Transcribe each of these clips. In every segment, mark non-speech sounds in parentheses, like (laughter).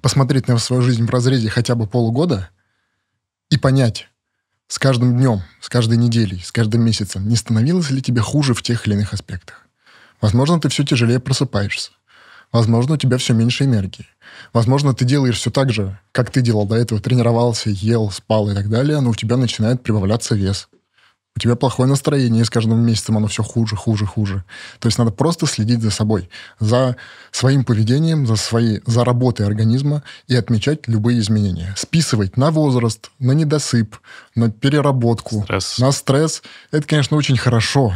посмотреть на свою жизнь в разрезе хотя бы полугода и понять с каждым днем, с каждой неделей, с каждым месяцем, не становилось ли тебе хуже в тех или иных аспектах. Возможно, ты все тяжелее просыпаешься. Возможно, у тебя все меньше энергии. Возможно, ты делаешь все так же, как ты делал до этого, тренировался, ел, спал и так далее, но у тебя начинает прибавляться вес у тебя плохое настроение, и с каждым месяцем оно все хуже, хуже, хуже. То есть надо просто следить за собой, за своим поведением, за, свои, за работой организма и отмечать любые изменения. Списывать на возраст, на недосып, на переработку, стресс. на стресс. Это, конечно, очень хорошо,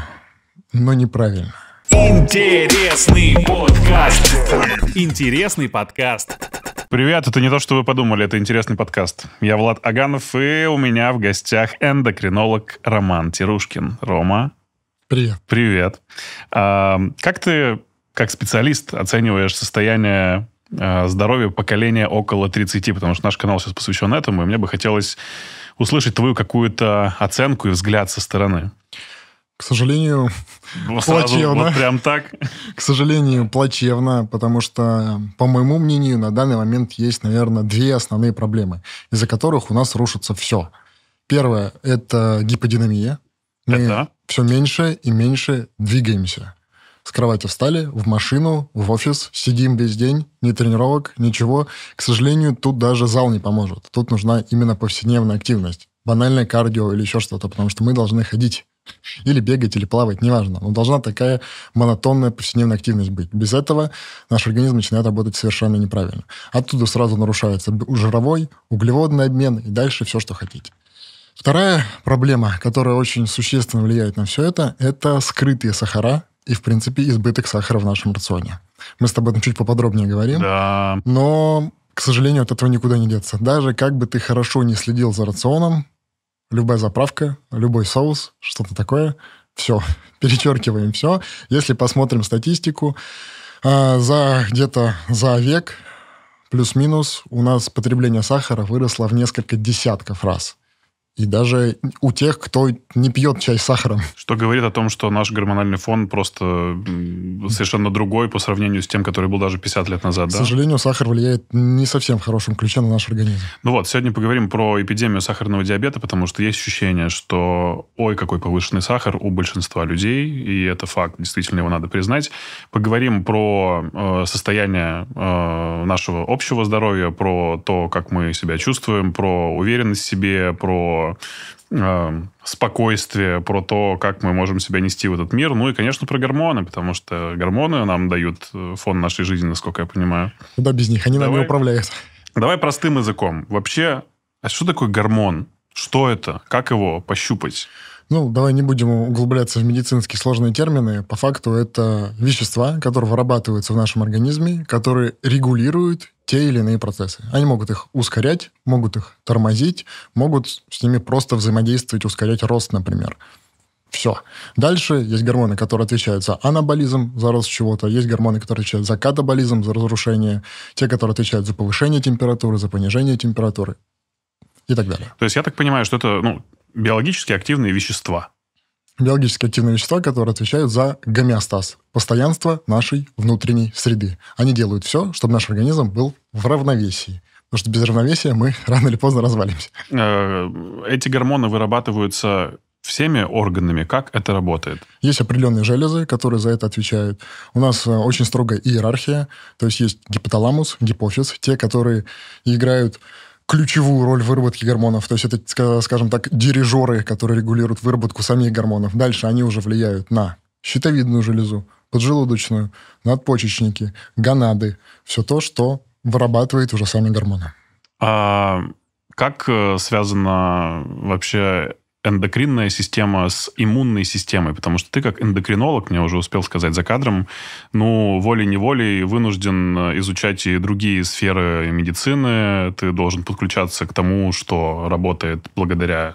но неправильно. Интересный подкаст. Интересный подкаст. Привет, это не то, что вы подумали, это интересный подкаст. Я Влад Аганов, и у меня в гостях эндокринолог Роман Тирушкин. Рома. Привет. Привет. А, как ты, как специалист, оцениваешь состояние а, здоровья поколения около 30, потому что наш канал сейчас посвящен этому, и мне бы хотелось услышать твою какую-то оценку и взгляд со стороны. К сожалению, Было ну, плачевно. вот прям так? К сожалению, плачевно, потому что, по моему мнению, на данный момент есть, наверное, две основные проблемы, из-за которых у нас рушится все. Первое – это гиподинамия. Мы это? все меньше и меньше двигаемся. С кровати встали, в машину, в офис, сидим весь день, ни тренировок, ничего. К сожалению, тут даже зал не поможет. Тут нужна именно повседневная активность банальное кардио или еще что-то, потому что мы должны ходить или бегать, или плавать, неважно. Но должна такая монотонная повседневная активность быть. Без этого наш организм начинает работать совершенно неправильно. Оттуда сразу нарушается жировой, углеводный обмен и дальше все, что хотите. Вторая проблема, которая очень существенно влияет на все это, это скрытые сахара и, в принципе, избыток сахара в нашем рационе. Мы с тобой чуть поподробнее говорим. Да. Но к сожалению, от этого никуда не деться. Даже как бы ты хорошо не следил за рационом, любая заправка, любой соус, что-то такое. Все, (laughs) перечеркиваем все. Если посмотрим статистику, а, за где-то за век плюс-минус у нас потребление сахара выросло в несколько десятков раз и даже у тех, кто не пьет чай с сахаром. Что говорит о том, что наш гормональный фон просто совершенно другой по сравнению с тем, который был даже 50 лет назад. К да? сожалению, сахар влияет не совсем в хорошем ключе на наш организм. Ну вот, сегодня поговорим про эпидемию сахарного диабета, потому что есть ощущение, что ой, какой повышенный сахар у большинства людей, и это факт, действительно его надо признать. Поговорим про э, состояние э, нашего общего здоровья, про то, как мы себя чувствуем, про уверенность в себе, про э, спокойствие, про то, как мы можем себя нести в этот мир. Ну и, конечно, про гормоны, потому что гормоны нам дают э, фон нашей жизни, насколько я понимаю. Да, без них. Они давай, нами управляют. Давай простым языком. Вообще, а что такое гормон? Что это? Как его пощупать? Ну, давай не будем углубляться в медицинские сложные термины. По факту это вещества, которые вырабатываются в нашем организме, которые регулируют те или иные процессы. Они могут их ускорять, могут их тормозить, могут с ними просто взаимодействовать, ускорять рост, например. Все. Дальше есть гормоны, которые отвечают за анаболизм, за рост чего-то. Есть гормоны, которые отвечают за катаболизм, за разрушение. Те, которые отвечают за повышение температуры, за понижение температуры и так далее. То есть я так понимаю, что это ну, биологически активные вещества биологически активные вещества, которые отвечают за гомеостаз, постоянство нашей внутренней среды. Они делают все, чтобы наш организм был в равновесии. Потому что без равновесия мы (laughs) рано или поздно развалимся. Э, эти гормоны вырабатываются всеми органами. Как это работает? Есть определенные железы, которые за это отвечают. У нас э, очень строгая иерархия. То есть есть гипоталамус, гипофиз, те, которые играют ключевую роль в выработке гормонов. То есть это, скажем так, дирижеры, которые регулируют выработку самих гормонов. Дальше они уже влияют на щитовидную железу, поджелудочную, надпочечники, гонады. Все то, что вырабатывает уже сами гормоны. А как э, связано вообще эндокринная система с иммунной системой, потому что ты как эндокринолог, мне уже успел сказать за кадром, ну, волей-неволей вынужден э, изучать и другие сферы медицины, ты должен подключаться к тому, что работает благодаря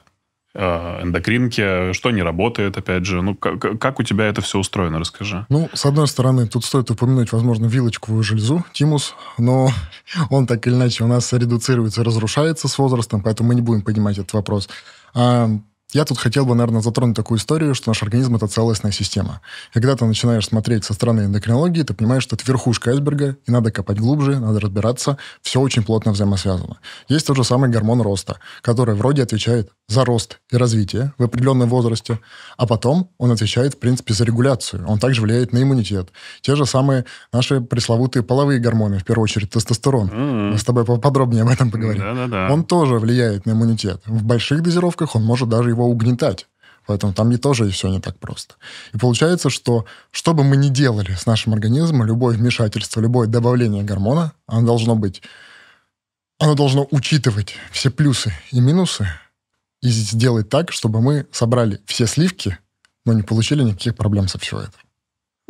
э, эндокринке, что не работает, опять же. Ну, как, как у тебя это все устроено, расскажи. Ну, с одной стороны, тут стоит упомянуть, возможно, вилочковую железу, тимус, но (laughs) он так или иначе у нас редуцируется, разрушается с возрастом, поэтому мы не будем поднимать этот вопрос. А, я тут хотел бы, наверное, затронуть такую историю, что наш организм — это целостная система. когда ты начинаешь смотреть со стороны эндокринологии, ты понимаешь, что это верхушка айсберга, и надо копать глубже, надо разбираться. Все очень плотно взаимосвязано. Есть тот же самый гормон роста, который вроде отвечает за рост и развитие в определенном возрасте, а потом он отвечает, в принципе, за регуляцию. Он также влияет на иммунитет. Те же самые наши пресловутые половые гормоны, в первую очередь тестостерон. Mm-hmm. Мы с тобой подробнее об этом поговорим. Да-да-да. Он тоже влияет на иммунитет. В больших дозировках он может даже его его угнетать. Поэтому там и тоже все не так просто. И получается, что что бы мы ни делали с нашим организмом, любое вмешательство, любое добавление гормона, оно должно быть, оно должно учитывать все плюсы и минусы и сделать так, чтобы мы собрали все сливки, но не получили никаких проблем со всего этого.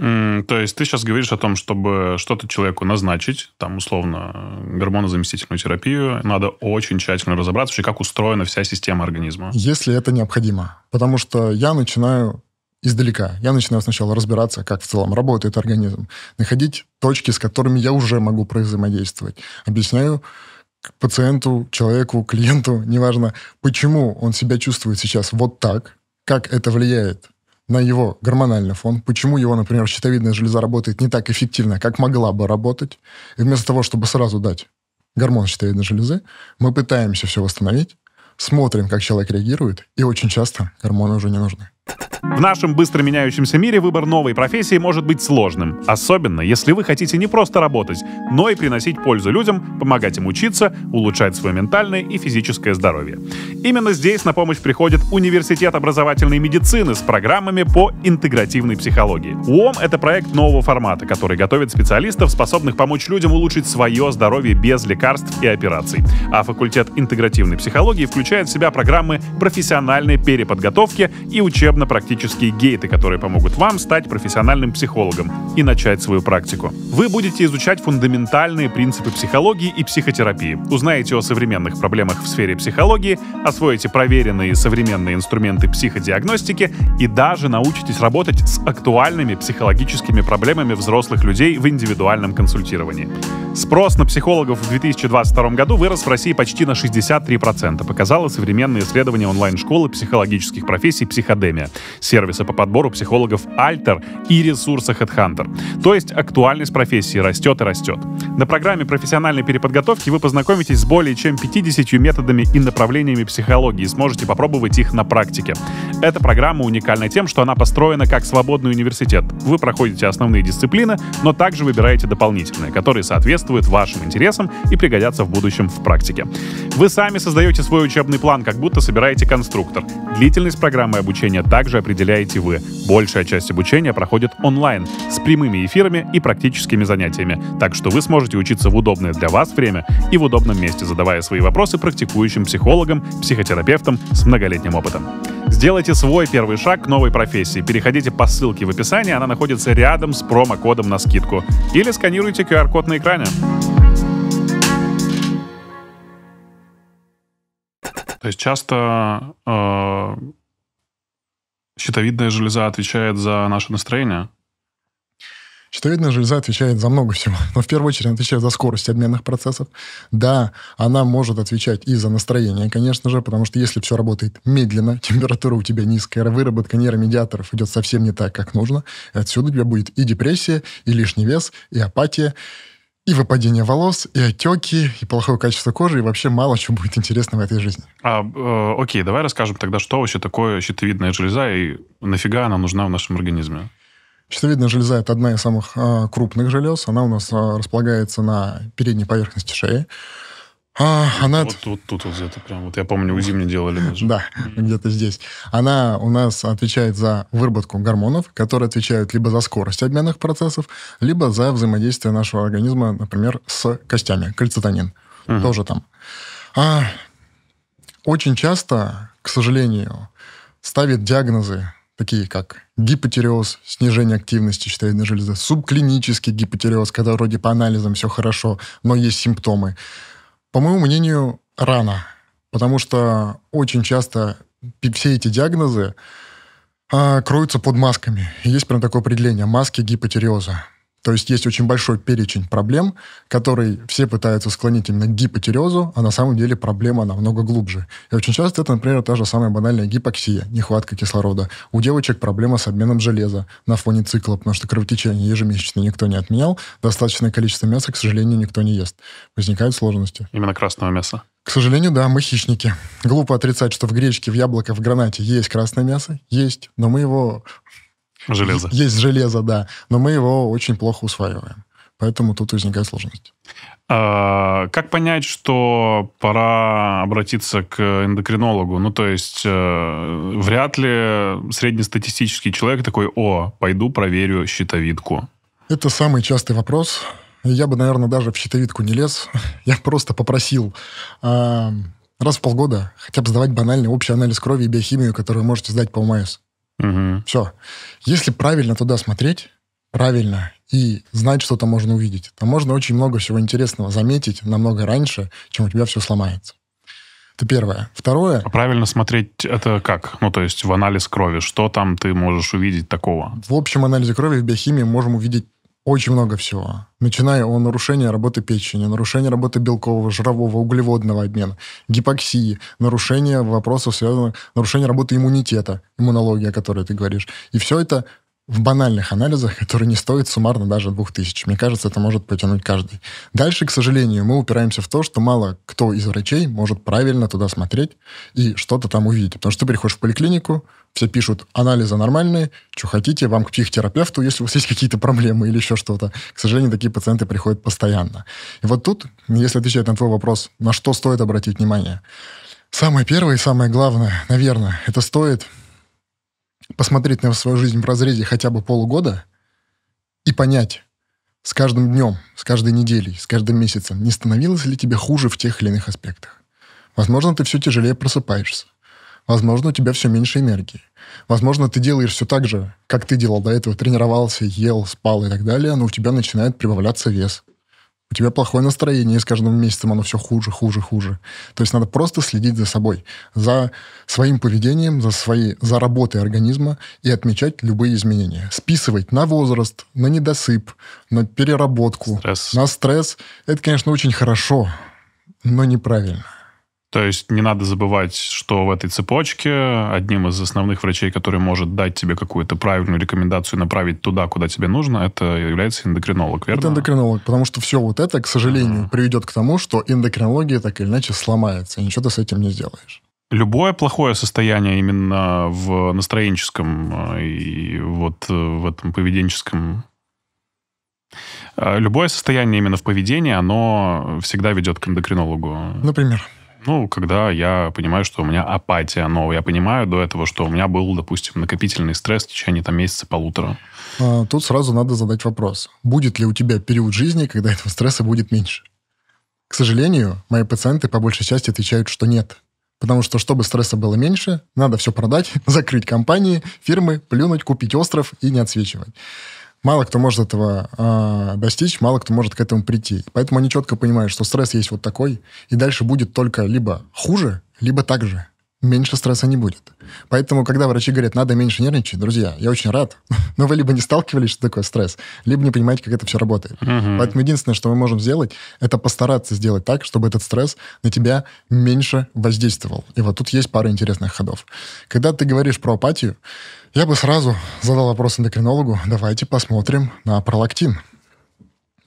Mm, то есть ты сейчас говоришь о том, чтобы что-то человеку назначить, там, условно, гормонозаместительную терапию, надо очень тщательно разобраться вообще, как устроена вся система организма. Если это необходимо. Потому что я начинаю издалека. Я начинаю сначала разбираться, как в целом работает организм, находить точки, с которыми я уже могу взаимодействовать. Объясняю пациенту, человеку, клиенту, неважно, почему он себя чувствует сейчас вот так, как это влияет на его гормональный фон, почему его, например, щитовидная железа работает не так эффективно, как могла бы работать. И вместо того, чтобы сразу дать гормон щитовидной железы, мы пытаемся все восстановить, смотрим, как человек реагирует, и очень часто гормоны уже не нужны. В нашем быстро меняющемся мире выбор новой профессии может быть сложным, особенно если вы хотите не просто работать, но и приносить пользу людям, помогать им учиться, улучшать свое ментальное и физическое здоровье. Именно здесь на помощь приходит Университет образовательной медицины с программами по интегративной психологии. УОМ — это проект нового формата, который готовит специалистов, способных помочь людям улучшить свое здоровье без лекарств и операций. А факультет интегративной психологии включает в себя программы профессиональной переподготовки и учеб волшебно-практические гейты, которые помогут вам стать профессиональным психологом и начать свою практику. Вы будете изучать фундаментальные принципы психологии и психотерапии, узнаете о современных проблемах в сфере психологии, освоите проверенные современные инструменты психодиагностики и даже научитесь работать с актуальными психологическими проблемами взрослых людей в индивидуальном консультировании. Спрос на психологов в 2022 году вырос в России почти на 63%, показало современное исследование онлайн-школы психологических профессий «Психодемия» образования, сервисы по подбору психологов Альтер и ресурса HeadHunter. То есть актуальность профессии растет и растет. На программе профессиональной переподготовки вы познакомитесь с более чем 50 методами и направлениями психологии и сможете попробовать их на практике. Эта программа уникальна тем, что она построена как свободный университет. Вы проходите основные дисциплины, но также выбираете дополнительные, которые соответствуют вашим интересам и пригодятся в будущем в практике. Вы сами создаете свой учебный план, как будто собираете конструктор. Длительность программы обучения также определяете вы. Большая часть обучения проходит онлайн, с прямыми эфирами и практическими занятиями, так что вы сможете учиться в удобное для вас время и в удобном месте, задавая свои вопросы практикующим психологам, психотерапевтам с многолетним опытом. Сделайте свой первый шаг к новой профессии. Переходите по ссылке в описании, она находится рядом с промокодом на скидку. Или сканируйте QR-код на экране. То есть часто э, щитовидная железа отвечает за наше настроение? Щитовидная железа отвечает за много всего, но в первую очередь она отвечает за скорость обменных процессов. Да, она может отвечать и за настроение, конечно же, потому что если все работает медленно, (laughs) температура у тебя низкая, выработка нейромедиаторов идет совсем не так, как нужно, отсюда у тебя будет и депрессия, и лишний вес, и апатия, и выпадение волос, и отеки, и плохое качество кожи, и вообще мало чего будет интересно в этой жизни. А, э, окей, давай расскажем тогда, что вообще такое щитовидная железа и нафига она нужна в нашем организме? Щитовидная железа – это одна из самых э, крупных желез. Она у нас э, располагается на передней поверхности шеи. А, она... Вот, вот тут вот где-то прям. Вот я помню, у мне делали (laughs) даже. Да, где-то здесь. Она у нас отвечает за выработку гормонов, которые отвечают либо за скорость обменных процессов, либо за взаимодействие нашего организма, например, с костями. Кальцитонин. Угу. Тоже там. А, очень часто, к сожалению, ставят диагнозы такие как гипотереоз, снижение активности щитовидной железы, субклинический гипотереоз, когда вроде по анализам все хорошо, но есть симптомы по моему мнению, рано, потому что очень часто все эти диагнозы а, кроются под масками. Есть прям такое определение – маски гипотериоза. То есть есть очень большой перечень проблем, которые все пытаются склонить именно к гипотерезу, а на самом деле проблема намного глубже. И очень часто это, например, та же самая банальная гипоксия, нехватка кислорода. У девочек проблема с обменом железа на фоне цикла, потому что кровотечение ежемесячно никто не отменял, достаточное количество мяса, к сожалению, никто не ест. Возникают сложности. Именно красного мяса? К сожалению, да, мы хищники. Глупо отрицать, что в гречке, в яблоках, в гранате есть красное мясо. Есть, но мы его Железо. Есть железо, да. Но мы его очень плохо усваиваем. Поэтому тут возникает сложность. А, как понять, что пора обратиться к эндокринологу? Ну, то есть, э, вряд ли среднестатистический человек такой, о, пойду проверю щитовидку. Это самый частый вопрос. Я бы, наверное, даже в щитовидку не лез. (laughs) Я просто попросил э, раз в полгода хотя бы сдавать банальный общий анализ крови и биохимию, которую вы можете сдать по УМС. Угу. Все. Если правильно туда смотреть, правильно и знать, что там можно увидеть, там можно очень много всего интересного заметить намного раньше, чем у тебя все сломается. Это первое. Второе. А правильно смотреть это как? Ну, то есть в анализ крови. Что там ты можешь увидеть такого? В общем анализе крови в биохимии можем увидеть очень много всего. Начиная о нарушении работы печени, нарушении работы белкового, жирового, углеводного обмена, гипоксии, нарушение вопросов, связанных нарушение работы иммунитета, иммунология, о которой ты говоришь. И все это в банальных анализах, которые не стоят суммарно даже 2000. Мне кажется, это может потянуть каждый. Дальше, к сожалению, мы упираемся в то, что мало кто из врачей может правильно туда смотреть и что-то там увидеть. Потому что ты приходишь в поликлинику, все пишут, анализы нормальные, что хотите, вам к психотерапевту, если у вас есть какие-то проблемы или еще что-то. К сожалению, такие пациенты приходят постоянно. И вот тут, если отвечать на твой вопрос, на что стоит обратить внимание. Самое первое и самое главное, наверное, это стоит посмотреть на свою жизнь в разрезе хотя бы полугода и понять с каждым днем, с каждой неделей, с каждым месяцем, не становилось ли тебе хуже в тех или иных аспектах. Возможно, ты все тяжелее просыпаешься. Возможно, у тебя все меньше энергии. Возможно, ты делаешь все так же, как ты делал до этого, тренировался, ел, спал и так далее, но у тебя начинает прибавляться вес у тебя плохое настроение, и с каждым месяцем оно все хуже, хуже, хуже. То есть надо просто следить за собой, за своим поведением, за, своей, за работой организма и отмечать любые изменения. Списывать на возраст, на недосып, на переработку, стресс. на стресс. Это, конечно, очень хорошо, но неправильно. То есть не надо забывать, что в этой цепочке одним из основных врачей, который может дать тебе какую-то правильную рекомендацию и направить туда, куда тебе нужно, это является эндокринолог, верно? Это эндокринолог, потому что все вот это, к сожалению, mm-hmm. приведет к тому, что эндокринология так или иначе сломается, и ничего ты с этим не сделаешь. Любое плохое состояние именно в настроенческом э, и вот э, в этом поведенческом э, Любое состояние именно в поведении, оно всегда ведет к эндокринологу. Например? Ну, когда я понимаю, что у меня апатия но Я понимаю до этого, что у меня был, допустим, накопительный стресс в течение там, месяца полутора. А, тут сразу надо задать вопрос. Будет ли у тебя период жизни, когда этого стресса будет меньше? К сожалению, мои пациенты по большей части отвечают, что нет. Потому что, чтобы стресса было меньше, надо все продать, (laughs) закрыть компании, фирмы, плюнуть, купить остров и не отсвечивать. Мало кто может этого э, достичь, мало кто может к этому прийти. Поэтому они четко понимают, что стресс есть вот такой, и дальше будет только либо хуже, либо так же. Меньше стресса не будет. Поэтому, когда врачи говорят, надо меньше нервничать, друзья, я очень рад, (laughs) но вы либо не сталкивались, что такое стресс, либо не понимаете, как это все работает. Угу. Поэтому единственное, что мы можем сделать, это постараться сделать так, чтобы этот стресс на тебя меньше воздействовал. И вот тут есть пара интересных ходов. Когда ты говоришь про апатию, я бы сразу задал вопрос эндокринологу. Давайте посмотрим на пролактин.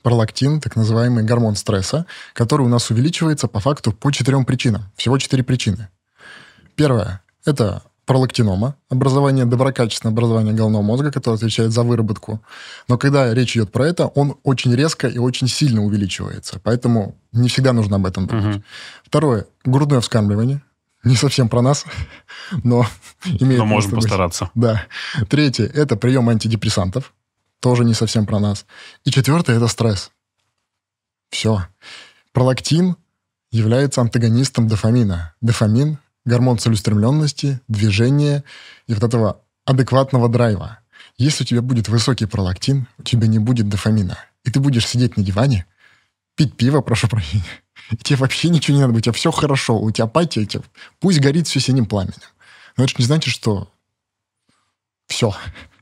Пролактин, так называемый гормон стресса, который у нас увеличивается по факту по четырем причинам. Всего четыре причины. Первое – это пролактинома, образование, доброкачественное образование головного мозга, которое отвечает за выработку. Но когда речь идет про это, он очень резко и очень сильно увеличивается. Поэтому не всегда нужно об этом думать. Угу. Второе – грудное вскармливание не совсем про нас, но имеет... Но можем постараться. Да. Третье – это прием антидепрессантов. Тоже не совсем про нас. И четвертое – это стресс. Все. Пролактин является антагонистом дофамина. Дофамин – гормон целеустремленности, движения и вот этого адекватного драйва. Если у тебя будет высокий пролактин, у тебя не будет дофамина. И ты будешь сидеть на диване, пить пиво, прошу прощения, и тебе вообще ничего не надо, у тебя все хорошо, у тебя апатия, тебе... пусть горит все синим пламенем. Но это же не значит, что все,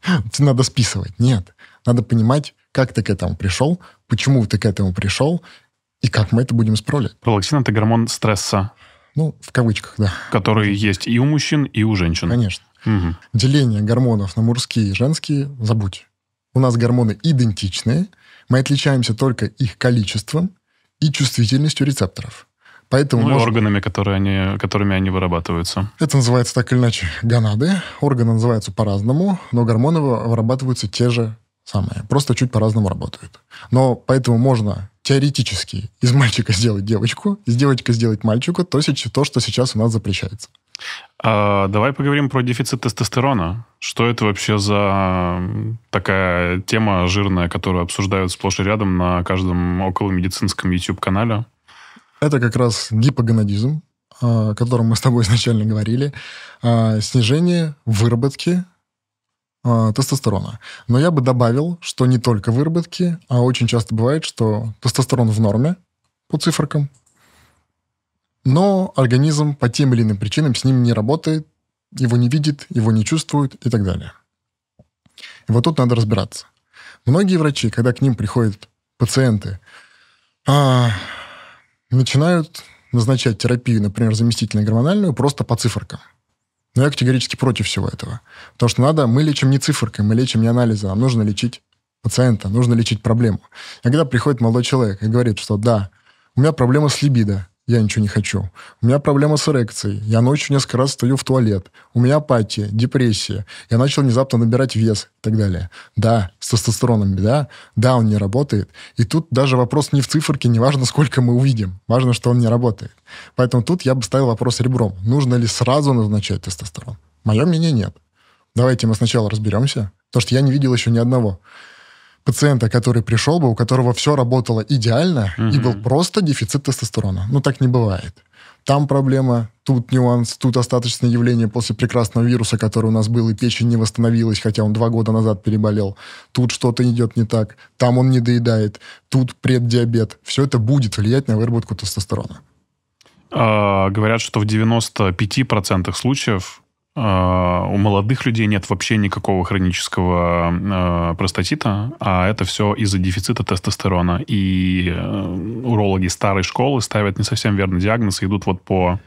(laughs) надо списывать. Нет, надо понимать, как ты к этому пришел, почему ты к этому пришел, и как мы это будем исправлять. Пролактин — это гормон стресса. Ну, в кавычках, да. Который есть и у мужчин, и у женщин. Конечно. Угу. Деление гормонов на мужские и женские забудь. У нас гормоны идентичные, мы отличаемся только их количеством, и чувствительностью рецепторов. Поэтому ну, можно... органами, которые они, которыми они вырабатываются. Это называется так или иначе гонады. Органы называются по-разному, но гормоны вырабатываются те же самые. Просто чуть по-разному работают. Но поэтому можно теоретически из мальчика (laughs) сделать девочку, из девочки сделать мальчика, то, то, что сейчас у нас запрещается. А, давай поговорим про дефицит тестостерона. Что это вообще за такая тема жирная, которую обсуждают сплошь и рядом на каждом около медицинском YouTube-канале? Это как раз гипогонадизм, а, о котором мы с тобой (laughs) изначально говорили. А, снижение выработки а, тестостерона. Но я бы добавил, что не только выработки, а очень часто бывает, что тестостерон в норме по циферкам, но организм по тем или иным причинам с ним не работает, его не видит, его не чувствует и так далее. И вот тут надо разбираться. Многие врачи, когда к ним приходят пациенты, а, начинают назначать терапию, например, заместительную гормональную, просто по циферкам. Но я категорически против всего этого. Потому что надо, мы лечим не циферкой, мы лечим не анализы, нам а нужно лечить пациента, нужно лечить проблему. И когда приходит молодой человек и говорит, что да, у меня проблема с либидо, я ничего не хочу. У меня проблема с эрекцией. Я ночью несколько раз стою в туалет. У меня апатия, депрессия. Я начал внезапно набирать вес и так далее. Да, с тестостероном да, Да, он не работает. И тут даже вопрос не в циферке, не важно, сколько мы увидим. Важно, что он не работает. Поэтому тут я бы ставил вопрос ребром. Нужно ли сразу назначать тестостерон? Мое мнение нет. Давайте мы сначала разберемся, потому что я не видел еще ни одного пациента, который пришел бы, у которого все работало идеально, угу. и был просто дефицит тестостерона. Ну, так не бывает. Там проблема, тут нюанс, тут остаточное явление после прекрасного вируса, который у нас был, и печень не восстановилась, хотя он два года назад переболел. Тут что-то идет не так, там он не доедает, тут преддиабет. Все это будет влиять на выработку тестостерона. А, говорят, что в 95% случаев а, у молодых людей нет вообще никакого хронического э, простатита, а это все из-за дефицита тестостерона. И э, урологи старой школы ставят не совсем верный диагноз и идут вот по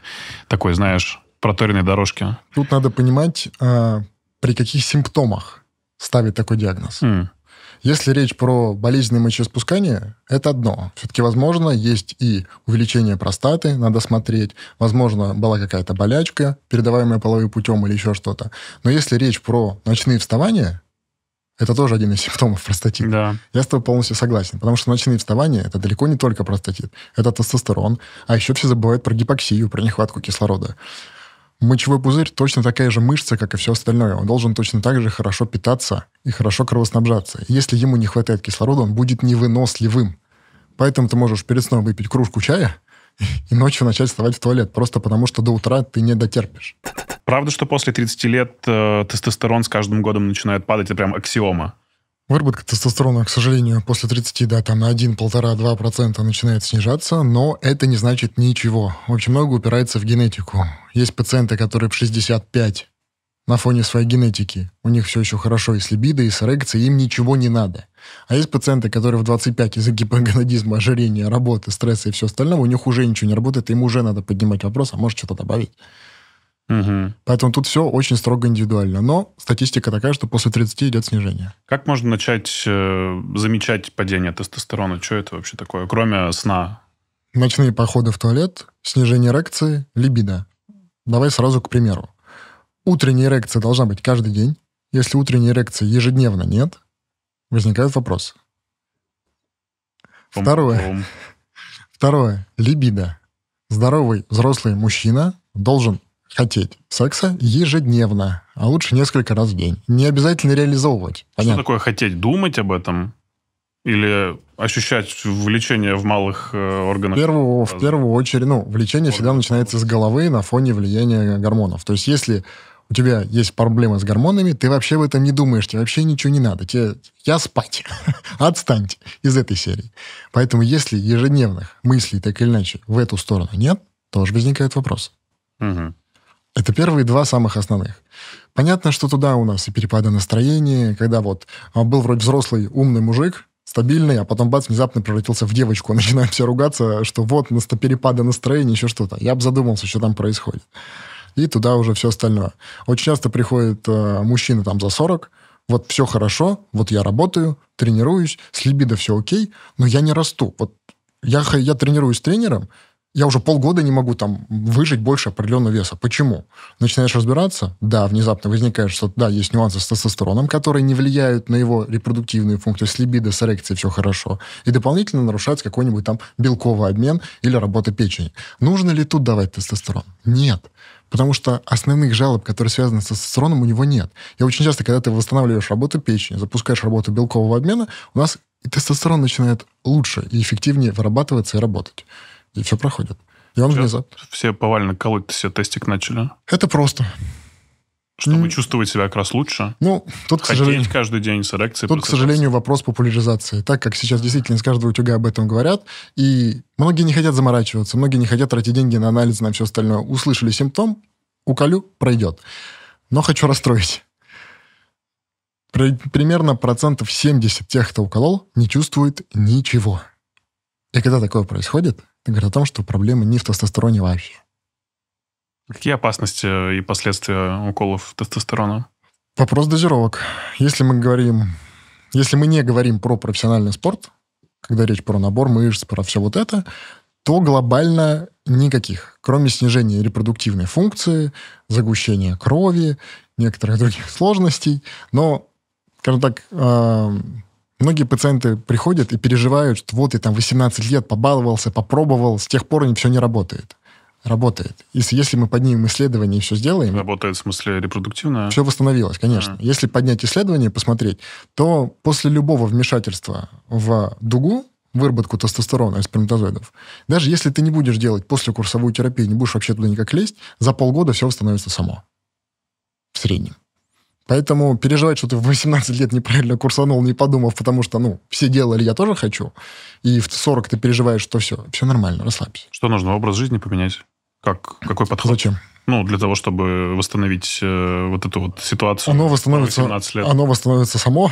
такой, знаешь, проторенной дорожке. Тут надо понимать, э, при каких симптомах ставить такой диагноз. Mm. Если речь про болезненное мочеиспускание, это одно. Все-таки, возможно, есть и увеличение простаты, надо смотреть. Возможно, была какая-то болячка, передаваемая половым путем или еще что-то. Но если речь про ночные вставания, это тоже один из симптомов простатита. Да. Я с тобой полностью согласен, потому что ночные вставания это далеко не только простатит, это тестостерон, а еще все забывают про гипоксию, про нехватку кислорода. Мочевой пузырь точно такая же мышца, как и все остальное. Он должен точно так же хорошо питаться и хорошо кровоснабжаться. Если ему не хватает кислорода, он будет невыносливым. Поэтому ты можешь перед сном выпить кружку чая и ночью начать вставать в туалет, просто потому что до утра ты не дотерпишь. Правда, что после 30 лет э, тестостерон с каждым годом начинает падать, это прям аксиома? Выработка тестостерона, к сожалению, после 30, да, там на 1-1,5-2% начинает снижаться, но это не значит ничего. Очень много упирается в генетику. Есть пациенты, которые в 65 на фоне своей генетики, у них все еще хорошо и с либидо, и с эрекцией, им ничего не надо. А есть пациенты, которые в 25 из-за гипогонадизма, ожирения, работы, стресса и все остального, у них уже ничего не работает, им уже надо поднимать вопрос, а может что-то добавить. Угу. Поэтому тут все очень строго индивидуально. Но статистика такая, что после 30 идет снижение. Как можно начать э, замечать падение тестостерона? Что это вообще такое, кроме сна? Ночные походы в туалет, снижение эрекции, либидо. Давай сразу к примеру. Утренняя эрекция должна быть каждый день. Если утренняя эрекции ежедневно нет, возникает вопрос. Пом -пом. Второе. (laughs) Второе. Либидо. Здоровый взрослый мужчина должен хотеть секса ежедневно, а лучше несколько раз в день. Не обязательно реализовывать. Понятно? Что такое хотеть? Думать об этом? Или ощущать влечение в малых э, органах? В первую, в первую очередь, ну, влечение Орган. всегда начинается с головы на фоне влияния гормонов. То есть если у тебя есть проблемы с гормонами, ты вообще в этом не думаешь, тебе вообще ничего не надо. Тебе я спать. (laughs) Отстаньте из этой серии. Поэтому если ежедневных мыслей так или иначе в эту сторону нет, тоже возникает вопрос. Угу. Это первые два самых основных. Понятно, что туда у нас и перепады настроения, когда вот а, был вроде взрослый умный мужик, стабильный, а потом бац, внезапно превратился в девочку. А начинаем все ругаться, что вот на перепады настроения, еще что-то. Я бы задумался, что там происходит. И туда уже все остальное. Очень часто приходит э, мужчина там за 40, вот все хорошо, вот я работаю, тренируюсь, с либидо все окей, но я не расту. Вот я, я тренируюсь с тренером, я уже полгода не могу там выжить больше определенного веса. Почему? Начинаешь разбираться, да, внезапно возникает, что да, есть нюансы с тестостероном, которые не влияют на его репродуктивную функцию, с либидо, с эрекцией все хорошо. И дополнительно нарушается какой-нибудь там белковый обмен или работа печени. Нужно ли тут давать тестостерон? Нет. Потому что основных жалоб, которые связаны с тестостероном, у него нет. И очень часто, когда ты восстанавливаешь работу печени, запускаешь работу белкового обмена, у нас и тестостерон начинает лучше и эффективнее вырабатываться и работать и все проходит. И он Сейчас внезапно. Все повально колоть все тестик начали. Это просто. Чтобы mm. чувствовать себя как раз лучше. Ну, тут, к сожалению... каждый день с эрекцией. Тут, к сожалению, вопрос популяризации. Так как сейчас действительно из каждого утюга об этом говорят, и многие не хотят заморачиваться, многие не хотят тратить деньги на анализ, на все остальное. Услышали симптом, уколю, пройдет. Но хочу расстроить. Примерно процентов 70 тех, кто уколол, не чувствует ничего. И когда такое происходит, это говорит о том, что проблема не в тестостероне вообще. Какие опасности э, и последствия уколов тестостерона? Вопрос дозировок. Если мы говорим, если мы не говорим про профессиональный спорт, когда речь про набор мышц, про все вот это, то глобально никаких, кроме снижения репродуктивной функции, загущения крови, некоторых других сложностей. Но, скажем так, эм, Многие пациенты приходят и переживают, что вот я там 18 лет побаловался, попробовал, с тех пор все не работает. Работает. Если если мы поднимем исследование и все сделаем... Работает в смысле репродуктивное? Все восстановилось, конечно. А. Если поднять исследование и посмотреть, то после любого вмешательства в дугу, выработку тестостерона из сперматозоидов, даже если ты не будешь делать после курсовую терапию, не будешь вообще туда никак лезть, за полгода все восстановится само. В среднем. Поэтому переживать, что ты в 18 лет неправильно курсанул, не подумав, потому что, ну, все делали, я тоже хочу, и в 40 ты переживаешь, что все, все нормально, расслабься. Что нужно, образ жизни поменять? Как, какой подход? А зачем? Ну, для того, чтобы восстановить э, вот эту вот ситуацию. Оно восстановится, лет. Оно восстановится само.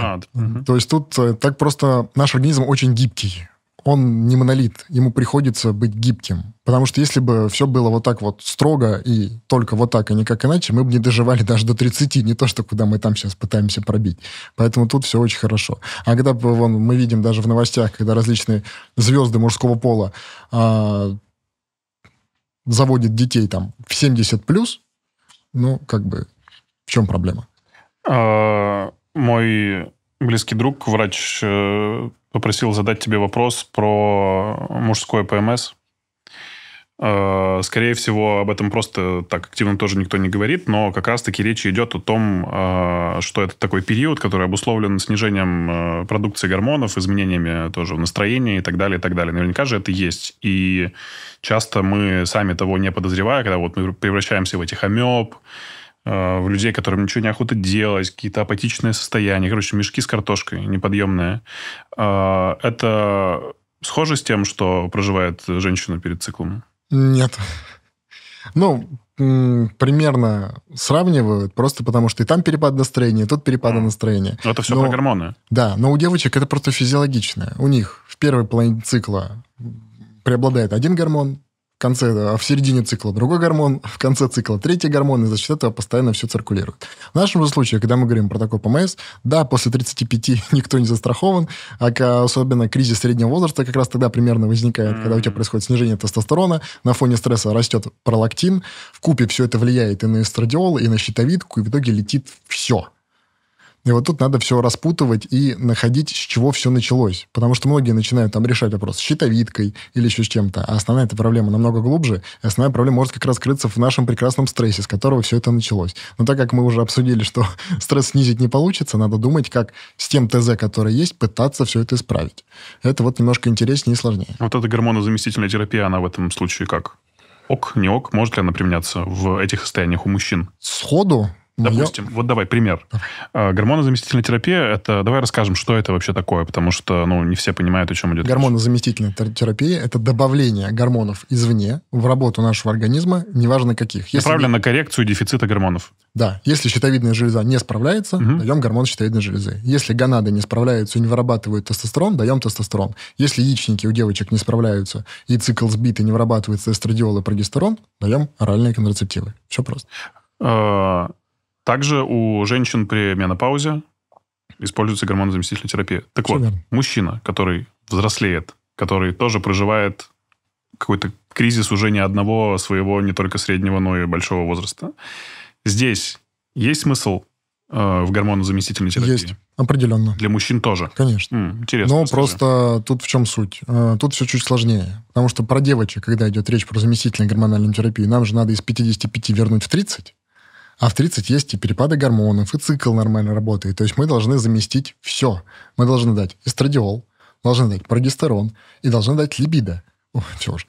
А, угу. То есть тут э, так просто наш организм очень гибкий он не монолит, ему приходится быть гибким. Потому что если бы все было вот так вот строго и только вот так, и а никак иначе, мы бы не доживали даже до 30, не то, что куда мы там сейчас пытаемся пробить. Поэтому тут все очень хорошо. А когда вон, мы видим даже в новостях, когда различные звезды мужского пола а, заводят детей там в 70 плюс, ну, как бы, в чем проблема? А, мой близкий друг, врач, э, попросил задать тебе вопрос про мужское ПМС. Э, скорее всего, об этом просто так активно тоже никто не говорит, но как раз-таки речь идет о том, э, что это такой период, который обусловлен снижением продукции гормонов, изменениями тоже настроения и так далее, и так далее. Наверняка же это есть. И часто мы сами того не подозревая, когда вот мы превращаемся в этих амеб, Э, в людей, которым ничего не охота делать, какие-то апатичные состояния, короче, мешки с картошкой неподъемные. Э, это схоже с тем, что проживает женщина перед циклом? Нет. Ну, примерно сравнивают, просто потому что и там перепад настроения, и тут перепады mm. настроения. Но это все но, про гормоны. Да, но у девочек это просто физиологично. У них в первой половине цикла преобладает один гормон, конце, а в середине цикла другой гормон, в конце цикла третий гормон, и за счет этого постоянно все циркулирует. В нашем же случае, когда мы говорим про такой ПМС, да, после 35 (laughs) никто не застрахован, а особенно кризис среднего возраста как раз тогда примерно возникает, когда у тебя происходит снижение тестостерона, на фоне стресса растет пролактин, в купе все это влияет и на эстрадиол, и на щитовидку, и в итоге летит все. И вот тут надо все распутывать и находить, с чего все началось. Потому что многие начинают там решать вопрос с щитовидкой или еще с чем-то. А основная эта проблема намного глубже. И основная проблема может как раз скрыться в нашем прекрасном стрессе, с которого все это началось. Но так как мы уже обсудили, что (laughs) стресс снизить не получится, надо думать, как с тем ТЗ, который есть, пытаться все это исправить. Это вот немножко интереснее и сложнее. Вот эта гормонозаместительная терапия, она в этом случае как? ок, не ок, может ли она применяться в этих состояниях у мужчин? Сходу ну, Допустим, я... вот давай пример. Давай. А, гормонозаместительная терапия, это давай расскажем, что это вообще такое, потому что ну, не все понимают, о чем идет Гормонозаместительная речь. терапия – это добавление гормонов извне в работу нашего организма, неважно каких. Если Направлено на коррекцию дефицита гормонов. Да. Если щитовидная железа не справляется, угу. даем гормон щитовидной железы. Если гонады не справляются и не вырабатывают тестостерон, даем тестостерон. Если яичники у девочек не справляются и цикл сбит и не вырабатывается эстрадиол и прогестерон, даем оральные контрацептивы. Все просто. А, также у женщин при менопаузе используется гормонозаместительная терапия. Так Все вот, мужчина, который взрослеет, который тоже проживает какой-то кризис уже не одного своего, не только среднего, но и большого возраста. Здесь есть смысл э, в гормонозаместительной терапии? Есть, определенно. Для мужчин тоже? Конечно. М, интересно. Но расскажи. просто тут в чем суть? Э, тут все чуть сложнее. Потому что про девочек, когда идет речь про заместительную гормональную терапию, нам же надо из 55 вернуть в 30. А в 30 есть и перепады гормонов, и цикл нормально работает. То есть мы должны заместить все. Мы должны дать эстрадиол, должны дать прогестерон и должны дать либидо. О, чего ж.